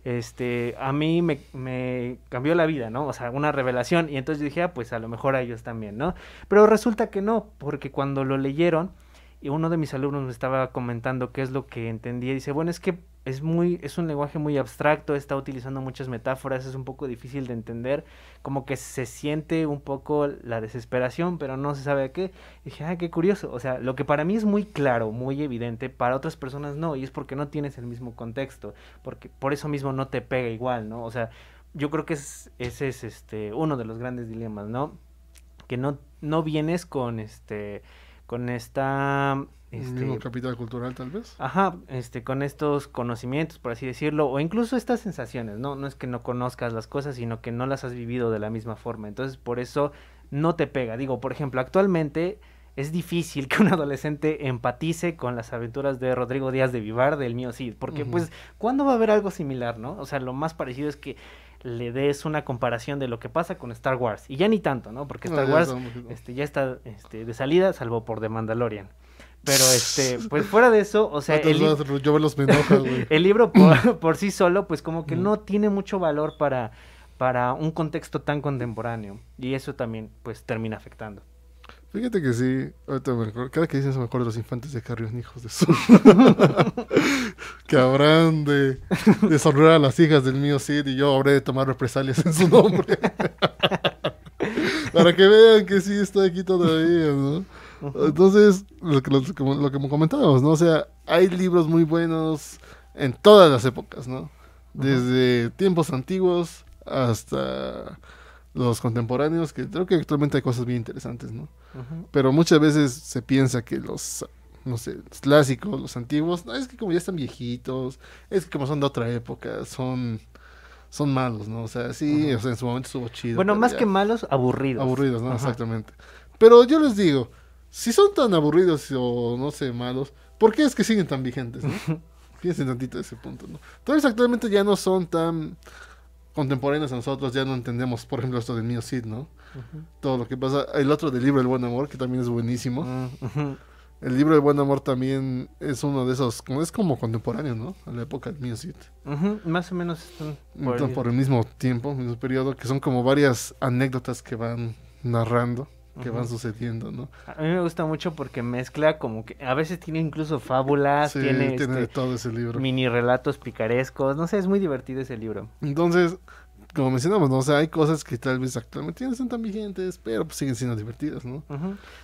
Este, a mí me, cambió la vida, ¿no? O sea, una revelación. Y entonces yo dije, ah, pues a lo mejor a ellos también, ¿no? Pero resulta que no, porque cuando lo leyeron, y uno de mis alumnos me estaba comentando qué es lo que entendía, y dice, bueno, es que es muy es un lenguaje muy abstracto, está utilizando muchas metáforas, es un poco difícil de entender, como que se siente un poco la desesperación, pero no se sabe a qué. dije, ah, qué curioso, o sea, lo que para mí es muy claro, muy evidente, para otras personas no, y es porque no tienes el mismo contexto, porque por eso mismo no te pega igual, ¿no? O sea, yo creo que ese es este uno de los grandes dilemas, ¿no? Que no no vienes con este con esta este, capital cultural tal vez. Ajá, este, con estos conocimientos, por así decirlo, o incluso estas sensaciones, ¿no? No es que no conozcas las cosas, sino que no las has vivido de la misma forma. Entonces, por eso no te pega. Digo, por ejemplo, actualmente es difícil que un adolescente empatice con las aventuras de Rodrigo Díaz de Vivar del mío Cid, porque pues, ¿cuándo va a haber algo similar, no? O sea, lo más parecido es que le des una comparación de lo que pasa con Star Wars, y ya ni tanto, ¿no? Porque Star Wars este, ya, está este, de salida, salvo por The Mandalorian. Pero este, pues fuera de eso, o sea, el, el libro por, sí solo, pues como que no tiene mucho valor para, para un contexto tan contemporáneo. Y eso también, pues, termina afectando. Fíjate que sí, ahorita cada que dices eso me acuerdo de los infantes de Carrión, hijos de su... que habrán de deshonrar a las hijas del mío Cid y yo habré de tomar represalias en su nombre. Para que vean que sí está aquí todavía, ¿no? Entonces, lo que, comentábamos, ¿no? O sea, hay libros muy buenos en todas las épocas, ¿no? Desde tiempos antiguos hasta los contemporáneos, que creo que actualmente hay cosas bien interesantes, ¿no? Pero muchas veces se piensa que los, no sé, los clásicos, los antiguos, no, es que como ya están viejitos, es que como son de otra época, son, son malos, ¿no? O sea, sí, o sea, en su momento estuvo chido. Bueno, más que malos, aburridos. Aburridos, ¿no? Exactamente. Pero yo les digo, si son tan aburridos o no sé, malos, ¿por qué es que siguen tan vigentes? ¿no? Piensen tantito ese punto, ¿no? Entonces actualmente ya no son tan contemporáneos a nosotros, ya no entendemos, por ejemplo, esto de mío Cid, ¿no? Todo lo que pasa. El otro del libro El Buen Amor, que también es buenísimo. Mm, el libro El Buen Amor también es uno de esos, es como contemporáneo, ¿no? A la época del mío Cid. Más o menos están por, el... por el mismo tiempo, mismo periodo, que son como varias anécdotas que van narrando que van sucediendo, ¿no? A mí me gusta mucho porque mezcla como que a veces tiene incluso fábulas, tiene, este, todo ese libro. Mini relatos picarescos, no sé, es muy divertido ese libro. Entonces, como mencionamos, ¿no? O sea, hay cosas que tal vez actualmente no son tan vigentes, pero pues, siguen siendo divertidas, ¿no?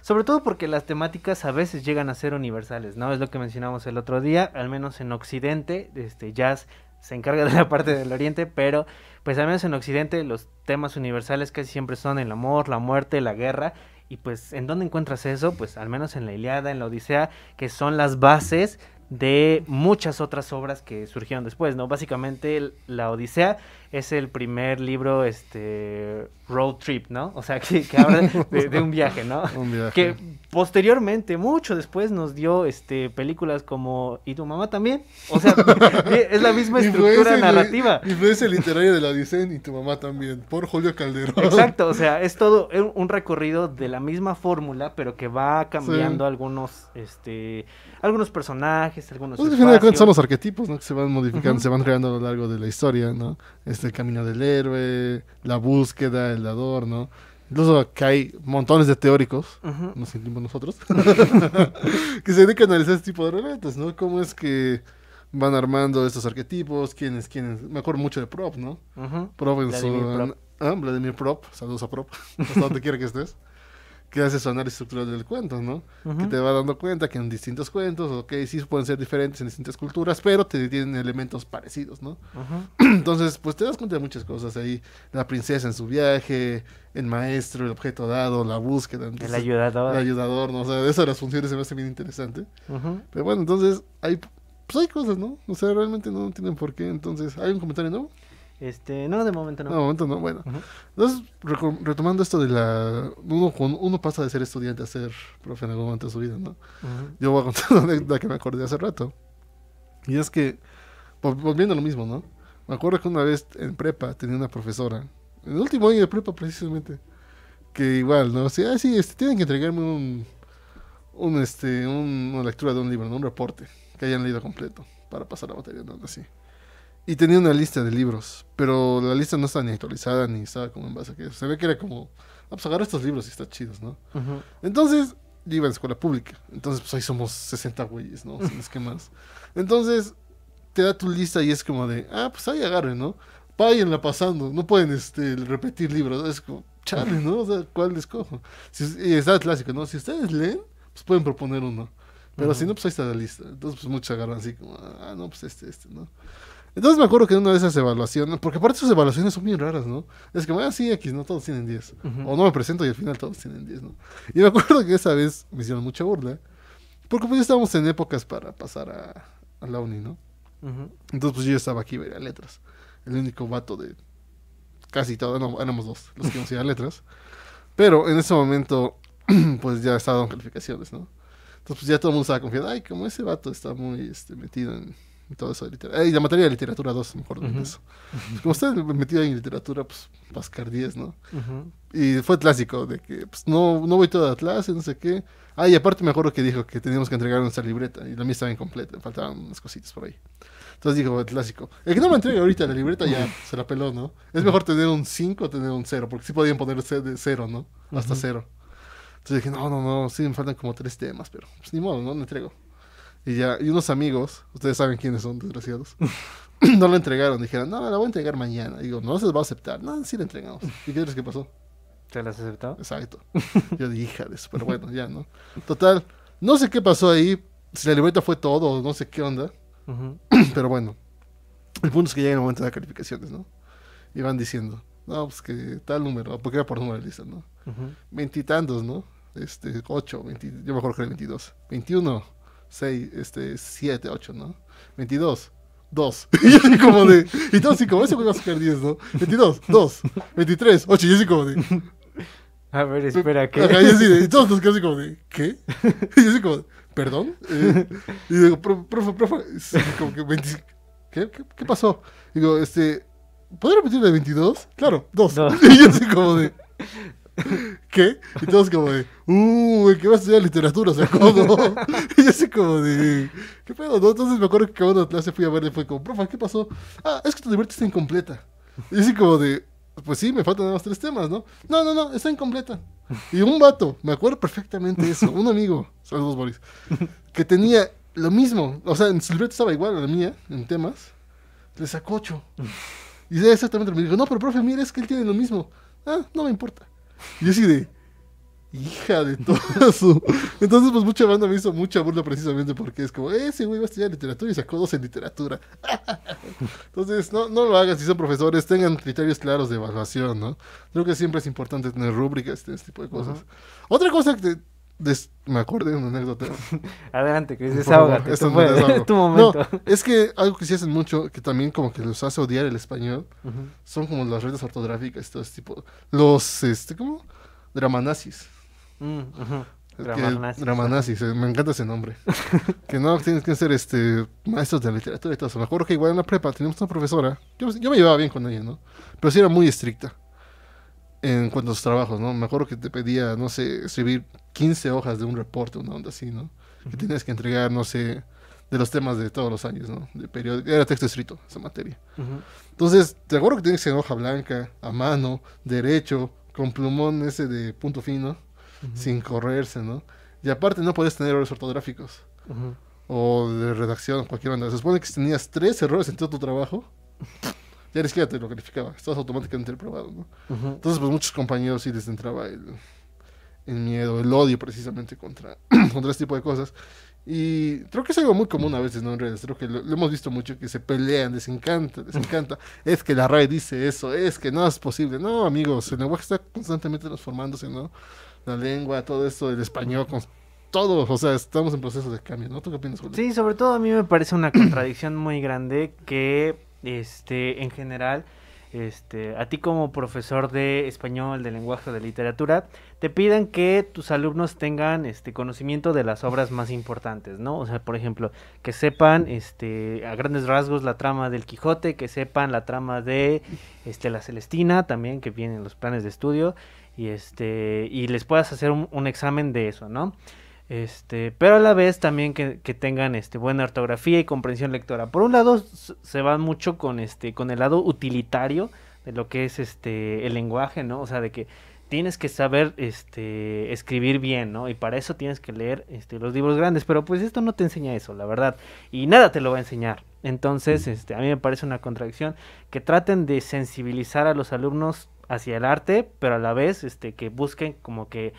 Sobre todo porque las temáticas a veces llegan a ser universales, ¿no? Es lo que mencionamos el otro día, al menos en Occidente, este jazz se encarga de la parte del Oriente, pero pues al menos en Occidente los temas universales casi siempre son el amor, la muerte, la guerra. Y pues, ¿en dónde encuentras eso? Pues al menos en la Iliada, en la Odisea, que son las bases de muchas otras obras que surgieron después, ¿no? Básicamente la Odisea es el primer libro, este, road trip, ¿no? O sea, que, habla de, un viaje, ¿no? Un viaje. Que posteriormente, mucho después, nos dio este películas como ¿Y tu mamá también? O sea, eh, es la misma estructura y narrativa. el literaria de la dicen y tu mamá también, por Julio Calderón. Exacto, o sea, es todo un recorrido de la misma fórmula, pero que va cambiando algunos, este, algunos personajes, algunos pues, De son los arquetipos, ¿no? Que se van modificando, se van creando a lo largo de la historia, ¿no? Este camino del héroe, la búsqueda, el ¿no? Incluso que hay montones de teóricos, nos sentimos nosotros, que se dedican a analizar este tipo de relatos, ¿no? Cómo es que van armando estos arquetipos, quiénes quiénes Me acuerdo mucho de Prop, ¿no? Prop en Vladimir su... Prop. Ah, Vladimir Prop, saludos a Prop, hasta donde quiera que estés que hace análisis estructural del cuento, ¿no? Que te va dando cuenta que en distintos cuentos, ok, sí pueden ser diferentes en distintas culturas, pero te tienen elementos parecidos, ¿no? Entonces, pues te das cuenta de muchas cosas ahí. La princesa en su viaje, el maestro, el objeto dado, la búsqueda. el ayudador. El ayudador, ¿no? O sea, eso de las funciones se me hace bien interesante. Pero bueno, entonces hay, pues hay cosas, ¿no? O sea, realmente no tienen por qué. Entonces, ¿hay un comentario nuevo? Este, no, de momento no. De momento no, bueno. Entonces, retomando esto de la... Uno, uno pasa de ser estudiante a ser profe en algún momento de su vida, ¿no? Yo voy a contar una que me acordé hace rato. Y es que, volviendo a lo mismo, ¿no? Me acuerdo que una vez en prepa tenía una profesora, en el último año de prepa precisamente, que igual, ¿no? sí, ah, este, sí, tienen que entregarme un, un, este, una lectura de un libro, ¿no? un reporte que hayan leído completo para pasar la materia, ¿no? Así. Y tenía una lista de libros, pero la lista no estaba ni actualizada ni estaba como en base a que se ve que era como, ah, pues agarra estos libros y están chidos, ¿no? Entonces, yo iba a la escuela pública, entonces pues ahí somos 60 güeyes, ¿no? que más. Entonces, te da tu lista y es como de, ah, pues ahí agarren, ¿no? la pasando, no pueden este, repetir libros, es como, chale, ¿no? O sea, ¿cuál escojo? Si, y está clásico, ¿no? Si ustedes leen, pues pueden proponer uno. Pero si no, pues ahí está la lista. Entonces, pues muchos agarran así como, ah, no, pues este, este, ¿no? Entonces me acuerdo que en una de esas evaluaciones, porque aparte sus evaluaciones son bien raras, ¿no? Es que, bueno, ah, sí, X, no todos tienen 10. O no me presento y al final todos tienen 10, ¿no? Y me acuerdo que esa vez me hicieron mucha burla, porque pues ya estábamos en épocas para pasar a, a la uni, ¿no? Entonces pues yo estaba aquí, veía letras. El único vato de casi todo, no, éramos dos los que nos letras. Pero en ese momento, pues ya estaban calificaciones, ¿no? Entonces pues ya todo el mundo estaba confiado, ay, como ese vato está muy este, metido en y todo eso. De eh, y la materia de literatura 2, mejor de eso. Como usted metido en literatura, pues Pascar 10, ¿no? Y fue clásico, de que pues, no, no voy todo a clase, no sé qué. Ah, y aparte me acuerdo que dijo que teníamos que entregar nuestra libreta y la mía estaba incompleta, faltaban unas cositas por ahí. Entonces dijo, clásico. El que no me entregue ahorita la libreta ya se la peló, ¿no? Es mejor tener un 5 o tener un 0, porque sí podían poner de 0, ¿no? Hasta 0. Entonces dije, no, no, no, sí me faltan como tres temas, pero pues ni modo, no me entrego. Y ya, y unos amigos, ustedes saben quiénes son, desgraciados, no la entregaron. Dijeron, no, la voy a entregar mañana. digo, no se va a aceptar. No, sí la entregamos. ¿Y qué crees que pasó? ¿Te las aceptado? Exacto. Yo dije, eso pero bueno, ya, ¿no? Total, no sé qué pasó ahí, si la libreta fue todo, no sé qué onda. Pero bueno, el punto es que llega el momento de las calificaciones, ¿no? Y van diciendo, no, pues que tal número, porque era por número de ¿no? Veintitantos, ¿no? Este, ocho, veinti yo mejor que 22. 21 6, este, 7, 8, ¿no? 22, 2. y así como de. Y todo así como, se que va a sacar 10, ¿no? 22, 2, 23, 8. Y así como de. A ver, espera, ¿qué? y así Y todos así como de. ¿Qué? Y así como de. ¿Perdón? y digo, profe, profe. Como que ¿qué, ¿Qué, qué, pasó? Y digo, este. ¿Puedo repetirme 22? Claro, 2. Y yo así como de. ¿Qué? Y todos como de, uh, el que va a estudiar literatura, o sea, ¿cómo? y así como de, ¿qué pedo? No? Entonces me acuerdo que acabando la clase fui a verle y fue como, profe, ¿qué pasó? Ah, es que tu libreta está incompleta. Y así como de, pues sí, me faltan nada más tres temas, ¿no? No, no, no, está incompleta. Y un vato, me acuerdo perfectamente eso, un amigo, saludos Boris, que tenía lo mismo, o sea, en su libreta estaba igual a la mía, en temas, le sacó ocho. Y exactamente me dijo, no, pero profe, mire, es que él tiene lo mismo. Ah, no me importa. Y así de, hija de todo Entonces, pues mucha banda me hizo mucha burla precisamente porque es como, ese güey va a estudiar literatura y sacó dos en literatura. Entonces, no, no lo hagas si son profesores, tengan criterios claros de evaluación, ¿no? Creo que siempre es importante tener rúbricas, este, tipo de cosas. Otra cosa que me acordé de una anécdota. Adelante, que desahógate. es tu momento. es que algo que sí hacen mucho, que también como que los hace odiar el español, son como las redes ortográficas, todo ese tipo. Los, este, como mm, Dramanazis. Dramanazis. Dramanazis, eh, me encanta ese nombre. que no, tienes que ser este, maestros de literatura y todo eso. Me acuerdo que igual en la prepa teníamos una profesora, yo, yo me llevaba bien con ella, ¿no? Pero sí era muy estricta en cuanto a sus trabajos, ¿no? Me acuerdo que te pedía, no sé, escribir 15 hojas de un reporte, una onda así, ¿no? Que tenías que entregar, no sé, de los temas de todos los años, ¿no? De periodo, era texto escrito, esa materia. Entonces, te acuerdo que tienes en hoja blanca, a mano, derecho, con plumón ese de punto fino, sin correrse, ¿no? Y aparte no podías tener errores ortográficos o de redacción, cualquier onda. Se supone que tenías tres errores en todo tu trabajo. ya ni siquiera te lo calificaba, estabas automáticamente reprobado, ¿no? Entonces, pues muchos compañeros sí les entraba el, el miedo, el odio precisamente contra, contra este tipo de cosas. Y creo que es algo muy común a veces, ¿no? En redes, creo que lo, hemos visto mucho, que se pelean, les encanta, les encanta. es que la RAE dice eso, es que no es posible. No, amigos, el lenguaje está constantemente transformándose, ¿no? La lengua, todo esto, el español, con todo, o sea, estamos en proceso de cambio, ¿no? ¿Tú qué opinas, Julio? Sí, sobre todo a mí me parece una contradicción muy grande que este, en general, este, a ti como profesor de español, de lenguaje, de literatura, te piden que tus alumnos tengan este conocimiento de las obras más importantes, ¿no? O sea, por ejemplo, que sepan este a grandes rasgos la trama del Quijote, que sepan la trama de este la Celestina también que vienen los planes de estudio y este y les puedas hacer un examen de eso, ¿no? Este, pero a la vez también que, tengan este, buena ortografía y comprensión lectora. Por un lado, se va mucho con, este, con el lado utilitario de lo que es este, el lenguaje, ¿no? O sea, de que tienes que saber este, escribir bien, ¿no? Y para eso tienes que leer este, los libros grandes, pero pues esto no te enseña eso, la verdad. Y nada te lo va a enseñar. Entonces, mm. este, a mí me parece una contradicción que traten de sensibilizar a los alumnos hacia el arte, pero a la vez este, que busquen como que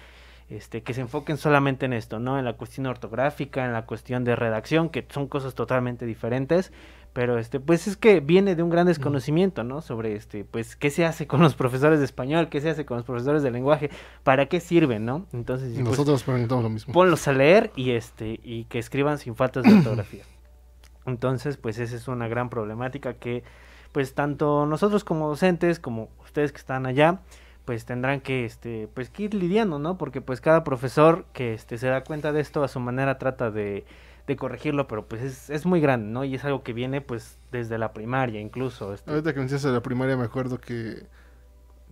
este, que se enfoquen solamente en esto, ¿no? En la cuestión ortográfica, en la cuestión de redacción, que son cosas totalmente diferentes, pero este, pues es que viene de un gran desconocimiento, ¿no? Sobre este, pues, qué se hace con los profesores de español, qué se hace con los profesores de lenguaje, para qué sirven, ¿no? Entonces, pues, nosotros preguntamos lo mismo. Ponlos a leer y este, y que escriban sin faltas de ortografía. Entonces, pues esa es una gran problemática que, pues, tanto nosotros como docentes, como ustedes que están allá, pues tendrán que este pues ir lidiando, ¿no? Porque pues cada profesor que este se da cuenta de esto a su manera trata de, corregirlo, pero pues es, es, muy grande, ¿no? Y es algo que viene pues desde la primaria incluso. Este. Ahorita que me la primaria me acuerdo que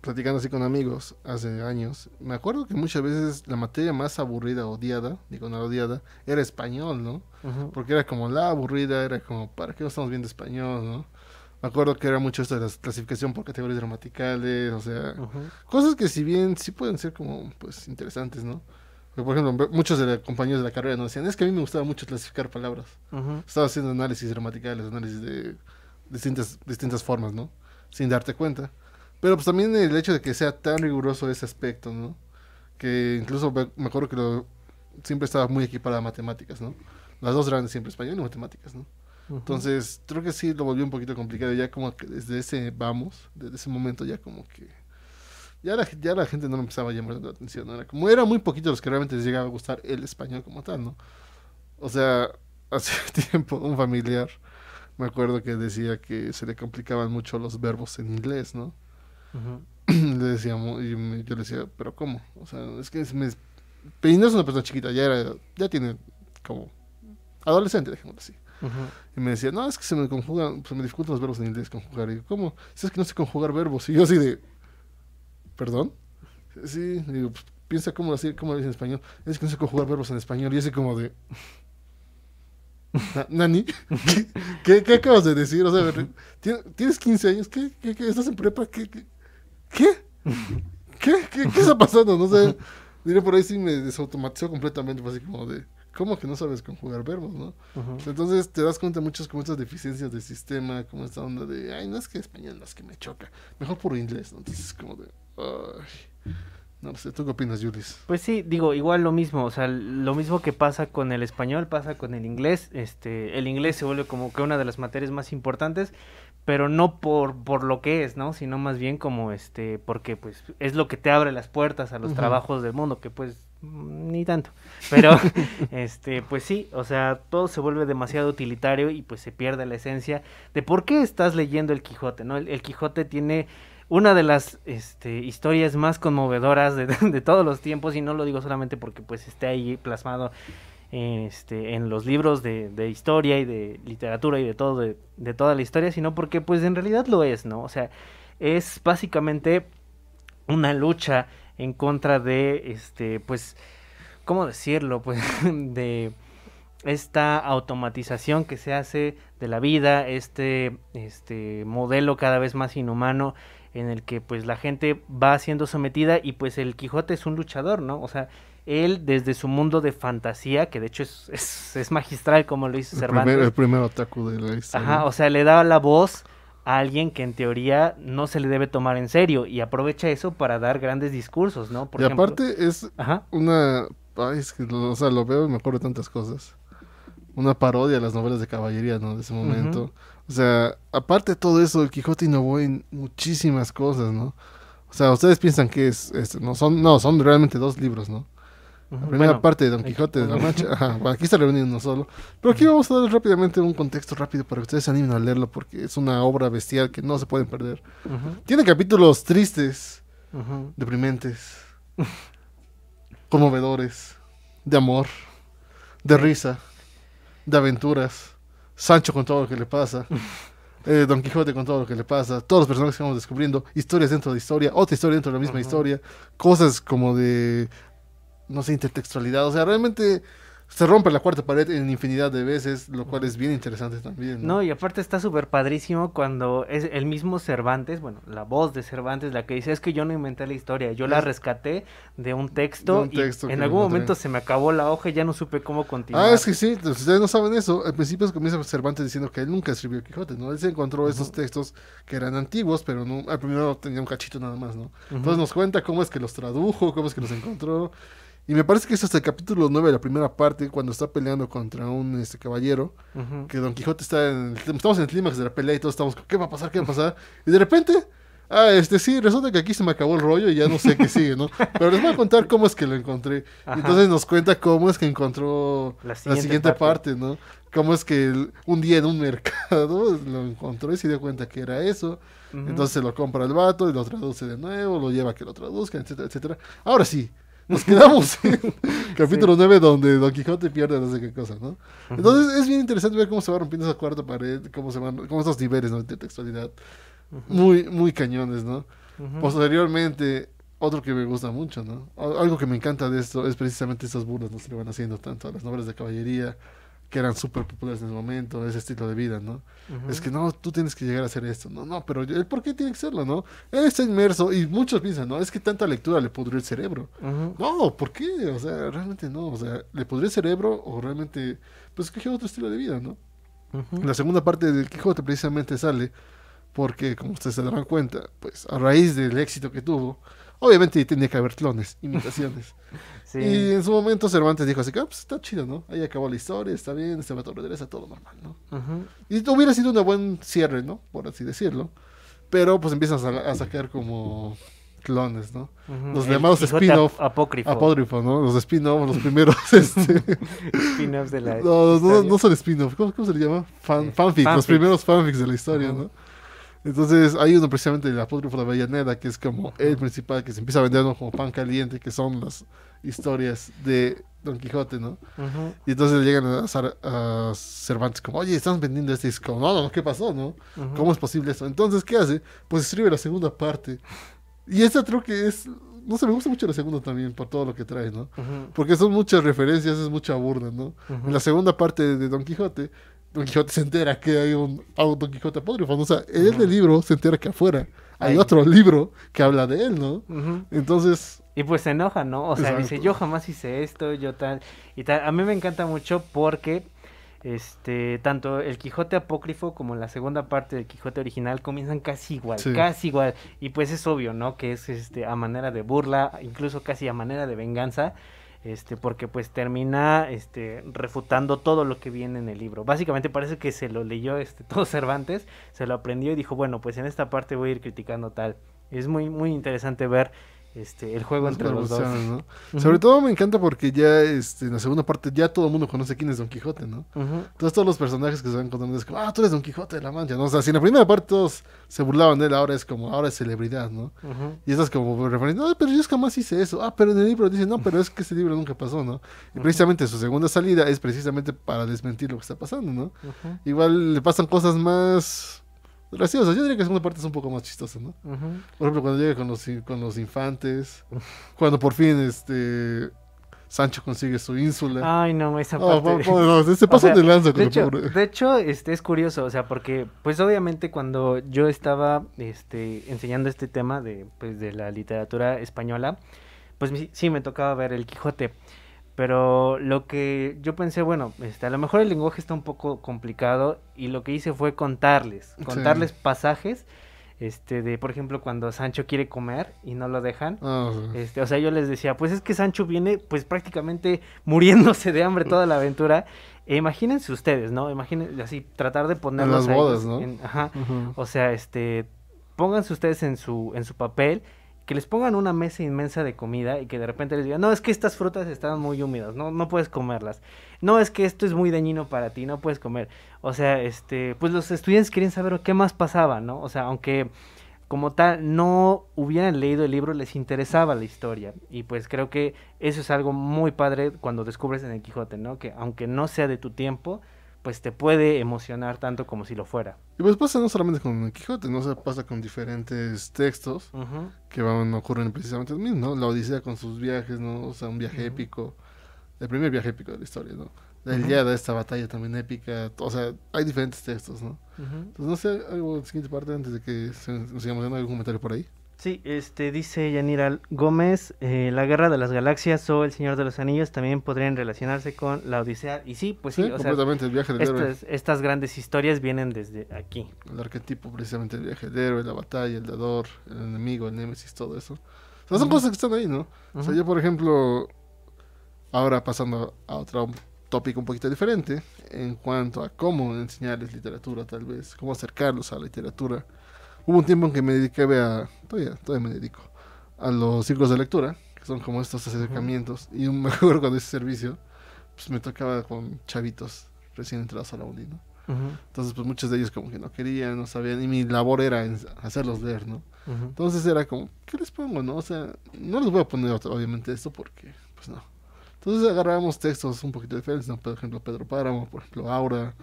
platicando así con amigos hace años, me acuerdo que muchas veces la materia más aburrida, odiada, digo no odiada, era español, ¿no? Porque era como la aburrida, era como, ¿para qué no estamos viendo español, no? Me acuerdo que era mucho esto de la clasificación por categorías gramaticales, o sea, cosas que si bien sí pueden ser como, pues, interesantes, ¿no? por ejemplo, muchos de los compañeros de la carrera nos decían, es que a mí me gustaba mucho clasificar palabras. Estaba haciendo análisis gramaticales, análisis de distintas, distintas formas, ¿no? Sin darte cuenta. Pero pues también el hecho de que sea tan riguroso ese aspecto, ¿no? Que incluso me acuerdo que siempre estaba muy equipada a matemáticas, ¿no? Las dos grandes siempre, español y matemáticas, ¿no? Entonces, creo que sí lo volvió un poquito complicado. Ya como que desde ese vamos, desde ese momento ya como que... Ya la, ya la gente no me empezaba a llamar la atención. Era como era muy poquitos los que realmente les llegaba a gustar el español como tal, ¿no? O sea, hace tiempo un familiar me acuerdo que decía que se le complicaban mucho los verbos en inglés, ¿no? Le decíamos, y yo le decía, ¿pero cómo? O sea, es que es, me, es una persona chiquita, ya era, ya tiene como adolescente, dejémoslo así. Y me decía, no, es que se me conjugan, se me dificultan los verbos en inglés conjugar. Y yo, ¿cómo? Si es que no sé conjugar verbos. Y yo así de, ¿perdón? Sí, digo, pues, piensa cómo, decir, cómo lo en español. Es que no sé conjugar verbos en español. Y así como de, Nani, ¿Qué, acabas de decir? O sea, tienes 15 años, ¿qué, qué, estás en prepa? ¿Qué? ¿Qué? ¿Qué, qué, está pasando? No sé, diré por ahí sí me desautomatizó completamente, así como de... ¿cómo que no sabes conjugar verbos, no? Entonces te das cuenta muchas como estas deficiencias de sistema, como esta onda de, ay, no es que español, no es que me choca, mejor por inglés, ¿no? Entonces como de, ay. No sé, ¿tú qué opinas, Yulis? Pues sí, digo, igual lo mismo, o sea, lo mismo que pasa con el español, pasa con el inglés, este, el inglés se vuelve como que una de las materias más importantes, pero no por, por lo que es, ¿no? Sino más bien como, este, porque pues es lo que te abre las puertas a los trabajos del mundo, que pues Mm, ni tanto. Pero, este, pues sí, o sea, todo se vuelve demasiado utilitario y pues se pierde la esencia de por qué estás leyendo el Quijote, ¿no? El, Quijote tiene una de las este, historias más conmovedoras de, todos los tiempos y no lo digo solamente porque pues esté ahí plasmado este, en los libros de, historia y de literatura y de todo, de, de toda la historia, sino porque pues en realidad lo es, ¿no? O sea, es básicamente una lucha en contra de, este, pues, ¿cómo decirlo? Pues de esta automatización que se hace de la vida, este, este modelo cada vez más inhumano en el que pues la gente va siendo sometida y pues el Quijote es un luchador, ¿no? O sea, él desde su mundo de fantasía, que de hecho es, es, magistral como lo hizo Cervantes. el primer otaku de la historia. Ajá, o sea, le da la voz alguien que en teoría no se le debe tomar en serio y aprovecha eso para dar grandes discursos, ¿no? Por y aparte es una... Ay, es que lo, o sea, lo veo y me acuerdo de tantas cosas. Una parodia a las novelas de caballería, ¿no? De ese momento. O sea, aparte de todo eso, el Quijote innovó en muchísimas cosas, ¿no? O sea, ustedes piensan que es, es no son no son realmente dos libros, ¿no? La primera parte de Don Quijote de la Mancha. aquí está reunido uno solo. Pero aquí vamos a dar rápidamente un contexto rápido para que ustedes se animen a leerlo, porque es una obra bestial que no se pueden perder. Tiene capítulos tristes, deprimentes, conmovedores, de amor, de risa, de aventuras. Sancho con todo lo que le pasa. Eh, Don Quijote con todo lo que le pasa, todos los personajes que vamos descubriendo, historias dentro de historia, otra historia dentro de la misma historia, cosas como de no sé, intertextualidad. O sea, realmente se rompe la cuarta pared en infinidad de veces, lo cual es bien interesante también. No, y aparte está súper padrísimo cuando es el mismo Cervantes, bueno, la voz de Cervantes, la que dice, es que yo no inventé la historia, yo la rescaté de un texto, en algún momento se me acabó la hoja y ya no supe cómo continuar. Ah, es que sí, ustedes no saben eso, al principio comienza Cervantes diciendo que él nunca escribió Quijote, ¿no? Él se encontró esos textos que eran antiguos, pero no, al primero tenía un cachito nada más, ¿no? Entonces nos cuenta cómo es que los tradujo, cómo es que los encontró. Y me parece que es hasta el capítulo 9 la primera parte, cuando está peleando contra un este, caballero, que Don Quijote está en estamos en el clímax de la pelea y todos estamos, ¿qué va a pasar? ¿Qué va a pasar? Y de repente, ah, este sí, resulta que aquí se me acabó el rollo y ya no sé qué sigue, ¿no? Pero les voy a contar cómo es que lo encontré. Entonces nos cuenta cómo es que encontró la siguiente, parte. ¿no? Cómo es que un día en un mercado lo encontró y se dio cuenta que era eso. entonces se lo compra el vato y lo traduce de nuevo, lo lleva a que lo traduzcan, etcétera, etcétera. Ahora sí, nos quedamos en capítulo 9 donde Don Quijote pierde no sé qué cosa, ¿no? Entonces es bien interesante ver cómo se va rompiendo esa cuarta pared, cómo se van, cómo esos niveles de textualidad, muy, muy cañones, ¿no? Posteriormente, otro que me gusta mucho, ¿no? Algo que me encanta de esto es precisamente esas burlas, ¿no? Se le van haciendo tanto a las novelas de caballería, que eran súper populares en ese momento, ese estilo de vida, ¿no? Es que no, tú tienes que llegar a hacer esto. No, no, pero ¿por qué tiene que serlo, no? Él está inmerso y muchos piensan, no, es que tanta lectura le pudrió el cerebro. No, ¿por qué? O sea, realmente no. O sea, le pudrió el cerebro o realmente, pues que otro estilo de vida, ¿no? La segunda parte del Quijote precisamente sale porque, como ustedes se darán cuenta, pues a raíz del éxito que tuvo, obviamente tenía que haber clones, imitaciones. Y en su momento Cervantes dijo así que, ah, pues está chido, ¿no? Ahí acabó la historia, está bien, se este va a regresa, todo normal, ¿no? Y hubiera sido un buen cierre, ¿no? Por así decirlo. Pero pues empiezan a, sacar como clones, ¿no? Los llamados spin-off. apócrifo. ¿no? Los spin-off, los primeros. este... spin-offs de la. No, no, no, son spin-off. ¿Cómo, se le llama? Fan, eh, los primeros fanfics de la historia, ¿no? Entonces hay uno precisamente la apócrifo de la Avellaneda, que es como el principal, que se empieza a vendernos como pan caliente, que son las historias de Don Quijote, ¿no? Y entonces llegan a, a, Cervantes como, oye, están vendiendo este disco. No, no, ¿qué pasó, no? ¿Cómo es posible eso? Entonces, ¿qué hace? Pues escribe la segunda parte. Y esta creo que es, no sé, me gusta mucho la segunda también por todo lo que trae, ¿no? Porque son muchas referencias, es mucha burla, ¿no? En la segunda parte de Don Quijote Don Quijote se entera que hay un, auto Quijote apócrifo. O sea, él del libro se entera que afuera hay otro libro que habla de él, ¿no? Entonces. Y pues se enoja, ¿no? O sea, dice, yo jamás hice esto, yo tal y tal. A mí me encanta mucho porque este tanto el Quijote apócrifo como la segunda parte del Quijote original comienzan casi igual, casi igual. Y pues es obvio, ¿no? Que es este a manera de burla, incluso casi a manera de venganza este, porque pues termina este, refutando todo lo que viene en el libro. Básicamente parece que se lo leyó este, todo Cervantes, se lo aprendió y dijo, bueno, pues en esta parte voy a ir criticando tal. Es muy, muy interesante ver este, el juego entre los dos. Sobre todo me encanta porque ya este, en la segunda parte ya todo el mundo conoce quién es Don Quijote, ¿no? Entonces todos los personajes que se van contando es como, ah, tú eres Don Quijote de la Mancha, ¿no? O sea, si en la primera parte todos se burlaban de él, ahora es como, ahora es celebridad, ¿no? Y esas como referencia, no, ah, pero yo jamás hice eso, ah, pero en el libro dice no, pero es que ese libro nunca pasó, ¿no? Y precisamente su segunda salida es precisamente para desmentir lo que está pasando, ¿no? Igual le pasan cosas más yo diría que la segunda parte es un poco más chistosa, ¿no? Por ejemplo, cuando llega con los, infantes, cuando por fin este Sancho consigue su ínsula. Ay, no, esa parte. de hecho, De hecho, este, es curioso, o sea, porque, pues obviamente cuando yo estaba este, enseñando este tema de, pues, de la literatura española, pues sí, me tocaba ver el Quijote. Pero lo que yo pensé, bueno, este, a lo mejor el lenguaje está un poco complicado y lo que hice fue contarles, contarles pasajes. Este, de por ejemplo cuando Sancho quiere comer y no lo dejan, ah, este, o sea, yo les decía, pues es que Sancho viene pues prácticamente muriéndose de hambre toda la aventura. E imagínense ustedes, ¿no? Imagínense así tratar de ponerlo en las bodas, ¿no? O sea, este pónganse ustedes en su en su papel que les pongan una mesa inmensa de comida y que de repente les digan, no, es que estas frutas están muy húmedas, no, no puedes comerlas, no, es que esto es muy dañino para ti, no puedes comer. O sea, este, pues los estudiantes querían saber qué más pasaba, ¿no? O sea, aunque como tal no hubieran leído el libro, les interesaba la historia. Y pues creo que eso es algo muy padre cuando descubres en el Quijote, ¿no? Que aunque no sea de tu tiempo, pues te puede emocionar tanto como si lo fuera. Y pues pasa no solamente con Quijote, no se pasa con diferentes textos que van ocurren precisamente lo mismo, La Odisea con sus viajes, ¿no? O sea, un viaje épico, el primer viaje épico de la historia, ¿no? La día de esta batalla también épica, o sea, hay diferentes textos, ¿no? Entonces, no sé, algo siguiente parte antes de que sigamos dando algún comentario por ahí. Sí, este, dice Yanira Gómez, eh, La Guerra de las Galaxias o El Señor de los Anillos también podrían relacionarse con la Odisea. Y sí, pues sí, Estas grandes historias vienen desde aquí. El arquetipo, precisamente, el viaje del héroe, la batalla, el dador, el enemigo, el némesis, todo eso. son cosas que están ahí, ¿no? O sea, yo, por ejemplo, ahora pasando a otro tópico un poquito diferente, en cuanto a cómo enseñarles literatura, tal vez, cómo acercarlos a la literatura Hubo un tiempo en que me dediqué a. Todavía, todavía me dedico. A los ciclos de lectura, que son como estos acercamientos. Y un, mejor acuerdo cuando ese servicio, pues me tocaba con chavitos recién entrados a la uni, ¿no? Entonces, pues muchos de ellos como que no querían, no sabían, y mi labor era hacerlos leer, ¿no? Entonces era como, ¿qué les pongo, no? O sea, no les voy a poner obviamente esto porque, pues no. Entonces agarrábamos textos un poquito diferentes, ¿no? Por ejemplo, Pedro Páramo, por ejemplo, Aura,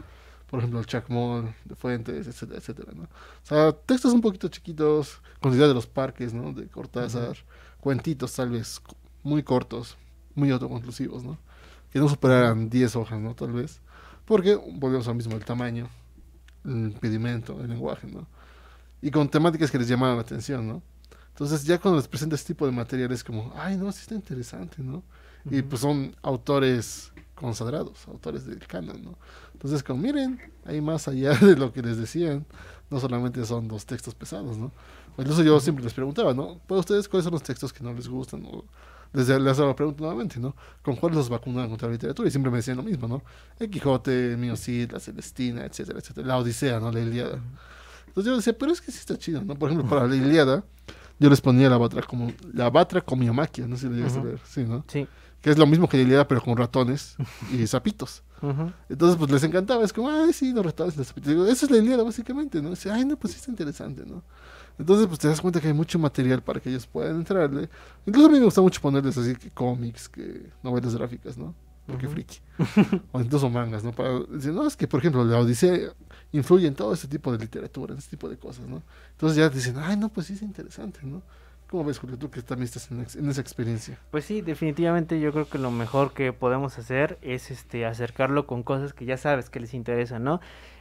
por ejemplo, el Chacmol, de Fuentes, etcétera, etcétera, ¿no? O sea, textos un poquito chiquitos, con idea de los parques, ¿no? De Cortázar, cuentitos tal vez muy cortos, muy autoconclusivos, ¿no? Que no superaran 10 hojas, ¿no? Tal vez. Porque volvemos al mismo, el tamaño, el pedimento, el lenguaje, ¿no? Y con temáticas que les llamaban la atención, ¿no? Entonces ya cuando les presenta este tipo de materiales, es como, ay, no, sí está interesante, ¿no? Y pues son autores consagrados, autores del canon, ¿no? Entonces, como miren, hay más allá de lo que les decían, no solamente son dos textos pesados, ¿no? Incluso yo siempre les preguntaba, ¿no? ¿Para ustedes cuáles son los textos que no les gustan? O les, hace la pregunta nuevamente, ¿no? ¿Con cuáles los vacunan contra la literatura? Y siempre me decían lo mismo, ¿no? El Quijote, el Miocid, la Celestina, etcétera, etcétera. La Odisea, ¿no? La Iliada. Entonces yo decía, pero es que sí está chido, ¿no? Por ejemplo, para la Iliada, yo les ponía la Batra como la Batra Comiomaquia, no si lo ver, sí, ¿no? Sí que es lo mismo que Liliana, pero con ratones y zapitos. Entonces, pues les encantaba, es como, ay, sí, los ratones y los zapitos. Eso es la Liliana, básicamente, ¿no? Dice, ay, no, pues sí es interesante, ¿no? Entonces, pues te das cuenta que hay mucho material para que ellos puedan entrarle. Incluso a mí me gusta mucho ponerles así que cómics, que novelas gráficas, ¿no? Porque uh O friki. o mangas, ¿no? Para, no, es que, por ejemplo, la Odisea influye en todo este tipo de literatura, en este tipo de cosas, ¿no? Entonces ya dicen, ay, no, pues sí es interesante, ¿no? ¿Cómo ves, Julio? Tú que también estás en, esa experiencia. Pues sí, definitivamente yo creo que lo mejor que podemos hacer es este acercarlo con cosas que ya sabes que les interesan, ¿no?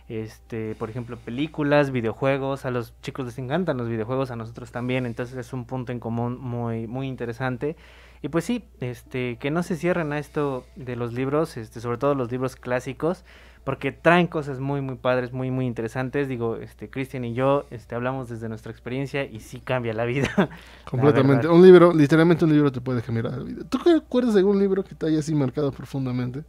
Este, por ejemplo, películas, videojuegos, a los chicos les encantan los videojuegos, a nosotros también, entonces es un punto en común muy, muy interesante. Y pues sí, este, que no se cierren a esto de los libros, este, sobre todo los libros clásicos, porque traen cosas muy, muy padres, muy, muy interesantes. Digo, este, Cristian y yo este, hablamos desde nuestra experiencia y sí cambia la vida. Completamente. un libro, literalmente un libro te puede cambiar la vida. ¿Tú recuerdas de algún libro que te haya así marcado profundamente?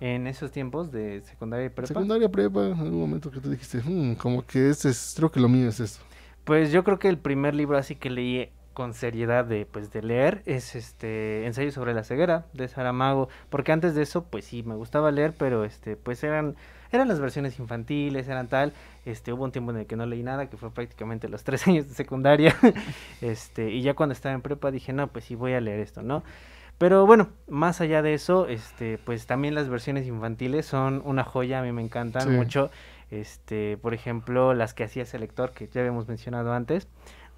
En esos tiempos de secundaria y prepa. Secundaria prepa, en algún momento que tú dijiste, hmm, como que ese es, creo que lo mío es esto. Pues yo creo que el primer libro así que leí con seriedad de, pues, de leer es este Ensayo sobre la ceguera de Saramago, porque antes de eso, pues sí, me gustaba leer, pero este, pues eran, eran las versiones infantiles, eran tal, este, hubo un tiempo en el que no leí nada, que fue prácticamente los tres años de secundaria, este, y ya cuando estaba en prepa dije, no, pues sí, voy a leer esto, ¿no? Pero bueno, más allá de eso, este, pues también las versiones infantiles son una joya, a mí me encantan mucho, este, por ejemplo, las que hacía ese lector, que ya habíamos mencionado antes,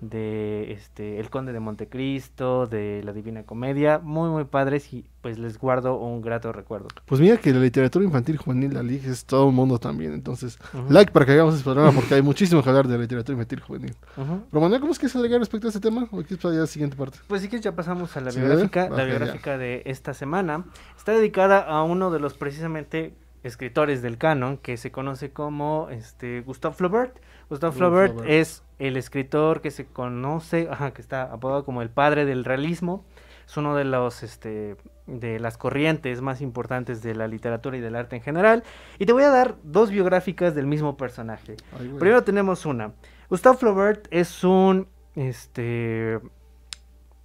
de este El Conde de Montecristo, de La Divina Comedia, muy muy padres y pues les guardo un grato recuerdo. Pues mira que la literatura infantil juvenil la eliges todo el mundo también, entonces like para que hagamos este programa porque hay muchísimo que hablar de la literatura infantil juvenil. Pero ¿cómo es que se agregar respecto a este tema? ¿O qué es la siguiente parte? Pues sí que ya pasamos a la biográfica, la biográfica de esta semana está dedicada a uno de los precisamente escritores del canon que se conoce como este Gustave Flaubert Gustave Flaubert, es el escritor que se conoce, que está apodado como el padre del realismo. Es uno de los este de las corrientes más importantes de la literatura y del arte en general. Y te voy a dar dos biográficas del mismo personaje. Primero tenemos una. Gustave Flaubert es un este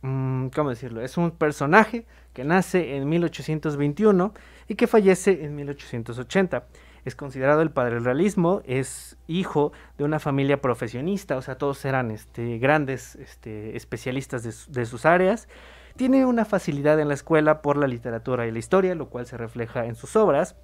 mm, ¿cómo decirlo? Es un personaje que nace en 1821 y que fallece en 1880 es considerado el padre del realismo, es hijo de una familia profesionista, o sea, todos eran este, grandes este, especialistas de, sus áreas. Tiene una facilidad en la escuela por la literatura y la historia, lo cual se refleja en sus obras.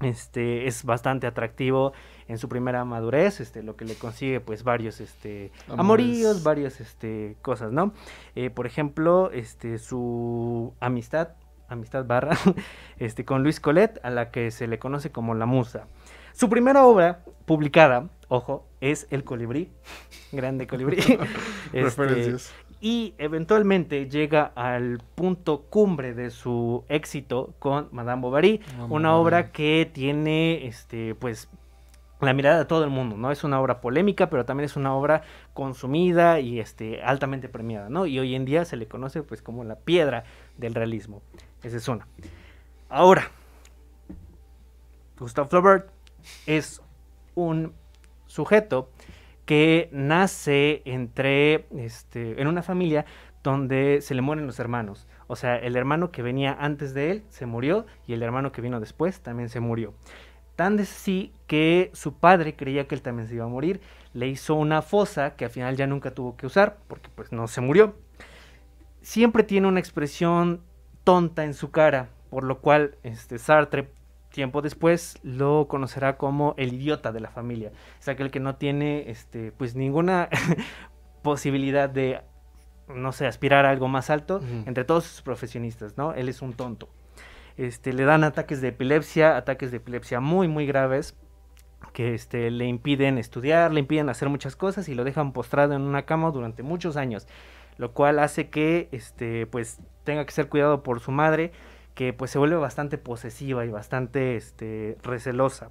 Este, es bastante atractivo en su primera madurez, este, lo que le consigue pues varios este, amoríos, varias este, cosas, ¿no? Eh, por ejemplo, este, su amistad amistad barra, este, con Luis Colet, a la que se le conoce como La Musa. Su primera obra publicada, ojo, es El Colibrí, grande colibrí. Este, y eventualmente llega al punto cumbre de su éxito con Madame Bovary, una obra que tiene, este, pues, la mirada de todo el mundo, ¿no? Es una obra polémica, pero también es una obra consumida y este, altamente premiada, ¿no? Y hoy en día se le conoce pues como la piedra del realismo. Ese es una. Ahora, Gustav Flaubert es un sujeto que nace entre, este, en una familia donde se le mueren los hermanos. O sea, el hermano que venía antes de él se murió y el hermano que vino después también se murió. Tan de sí que su padre creía que él también se iba a morir, le hizo una fosa que al final ya nunca tuvo que usar porque pues no se murió. Siempre tiene una expresión tonta en su cara, por lo cual este, Sartre tiempo después lo conocerá como el idiota de la familia. Es aquel que no tiene este, pues ninguna posibilidad de, no sé, aspirar a algo más alto entre todos sus profesionistas, ¿no? Él es un tonto. Este, le dan ataques de epilepsia, ataques de epilepsia muy, muy graves, que este, le impiden estudiar, le impiden hacer muchas cosas y lo dejan postrado en una cama durante muchos años lo cual hace que este pues tenga que ser cuidado por su madre que pues se vuelve bastante posesiva y bastante este, recelosa.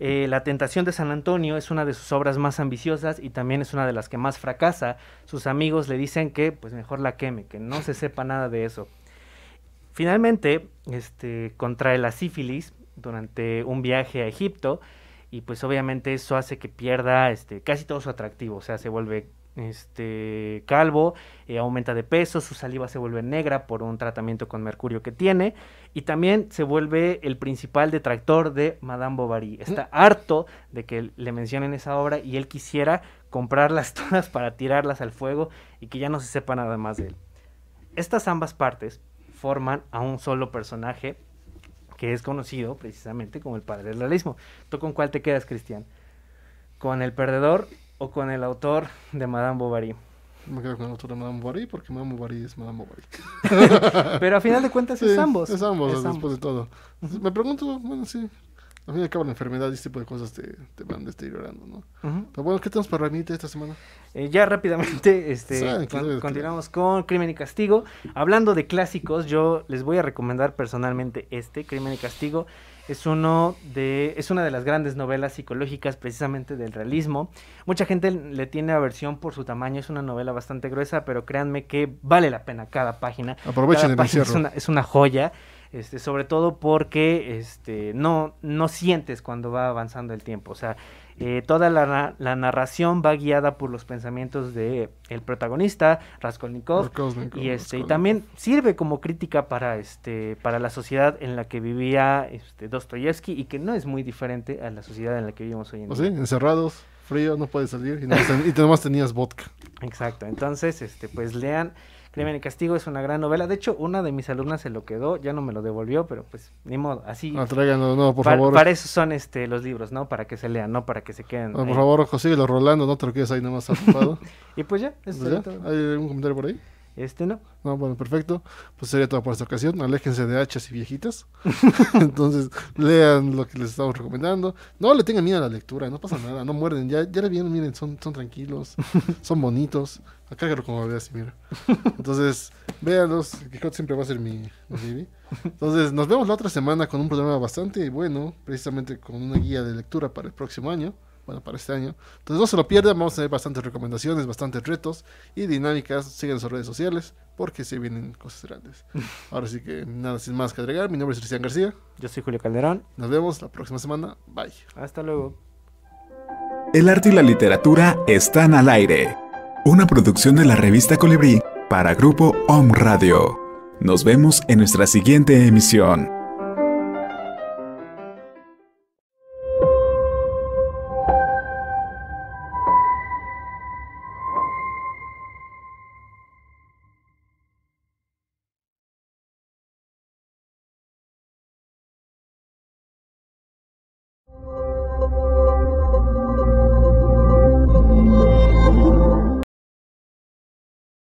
Eh, la tentación de San Antonio es una de sus obras más ambiciosas y también es una de las que más fracasa. Sus amigos le dicen que pues mejor la queme, que no se sepa nada de eso. Finalmente, este, contrae la sífilis durante un viaje a Egipto y pues obviamente eso hace que pierda este, casi todo su atractivo, o sea, se vuelve este calvo, eh, aumenta de peso, su saliva se vuelve negra por un tratamiento con mercurio que tiene y también se vuelve el principal detractor de Madame Bovary. Está harto de que le mencionen esa obra y él quisiera comprarlas todas para tirarlas al fuego y que ya no se sepa nada más de él. Estas ambas partes forman a un solo personaje que es conocido precisamente como el padre del realismo. ¿Tú con cuál te quedas, Cristian? ¿Con el perdedor o con el autor de Madame Bovary? Me quedo con el autor de Madame Bovary porque Madame Bovary es Madame Bovary. Pero a final de cuentas es ambos. Es ambos, después de todo. me pregunto, bueno, sí. Al fin y al la enfermedad y este tipo de cosas te, te van deteriorando, ¿no? Pero bueno, ¿qué tenemos para de esta semana? Eh, ya rápidamente, este, continuamos con Crimen y Castigo. Hablando de clásicos, yo les voy a recomendar personalmente este, Crimen y Castigo es, uno de, es una de las grandes novelas psicológicas precisamente del realismo. Mucha gente le tiene aversión por su tamaño, es una novela bastante gruesa, pero créanme que vale la pena cada página. Aprovechen es, una, es una joya. Este, sobre todo porque este, no, sientes cuando va avanzando el tiempo. O sea, eh, toda la, narración va guiada por los pensamientos de el protagonista, Raskolnikov, y este, y también sirve como crítica para este, para la sociedad en la que vivía este, Dostoyevsky y que no es muy diferente a la sociedad en la que vivimos hoy en día. ¿Sí? Encerrados, frío, no puedes salir y, no, tenías vodka. Exacto, entonces, este, pues lean Crimen y Castigo es una gran novela. De hecho, una de mis alumnas se lo quedó, ya no me lo devolvió, pero pues ni modo, así. No, tráiganlo, no, por favor. Para eso son este los libros, ¿no? Para que se lean, no para que se queden. No, por favor, favor, consíguelo, Rolando, no te lo quedes ahí nomás apuntado. y pues ya, eso pues ¿Hay algún comentario por ahí? Este no. No, ah, bueno, perfecto. Pues sería todo por esta ocasión. Aléjense de hachas y viejitas. Entonces, lean lo que les estamos recomendando. No le tengan miedo a la lectura, no pasa nada, no muerden. Ya, ya le vienen. miren, son, son tranquilos, son bonitos. Acá lo como veas, mira. Entonces, véanlos. Quijote siempre va a ser mi, mi Entonces, nos vemos la otra semana con un programa bastante bueno, precisamente con una guía de lectura para el próximo año bueno, para este año. Entonces no se lo pierdan, vamos a tener bastantes recomendaciones, bastantes retos y dinámicas. Sigan sus redes sociales porque se vienen cosas grandes. Ahora sí que nada sin más que agregar. Mi nombre es Cristian García. Yo soy Julio Calderón. Nos vemos la próxima semana. Bye. Hasta luego. El arte y la literatura están al aire. Una producción de la revista Colibrí para Grupo Om Radio. Nos vemos en nuestra siguiente emisión.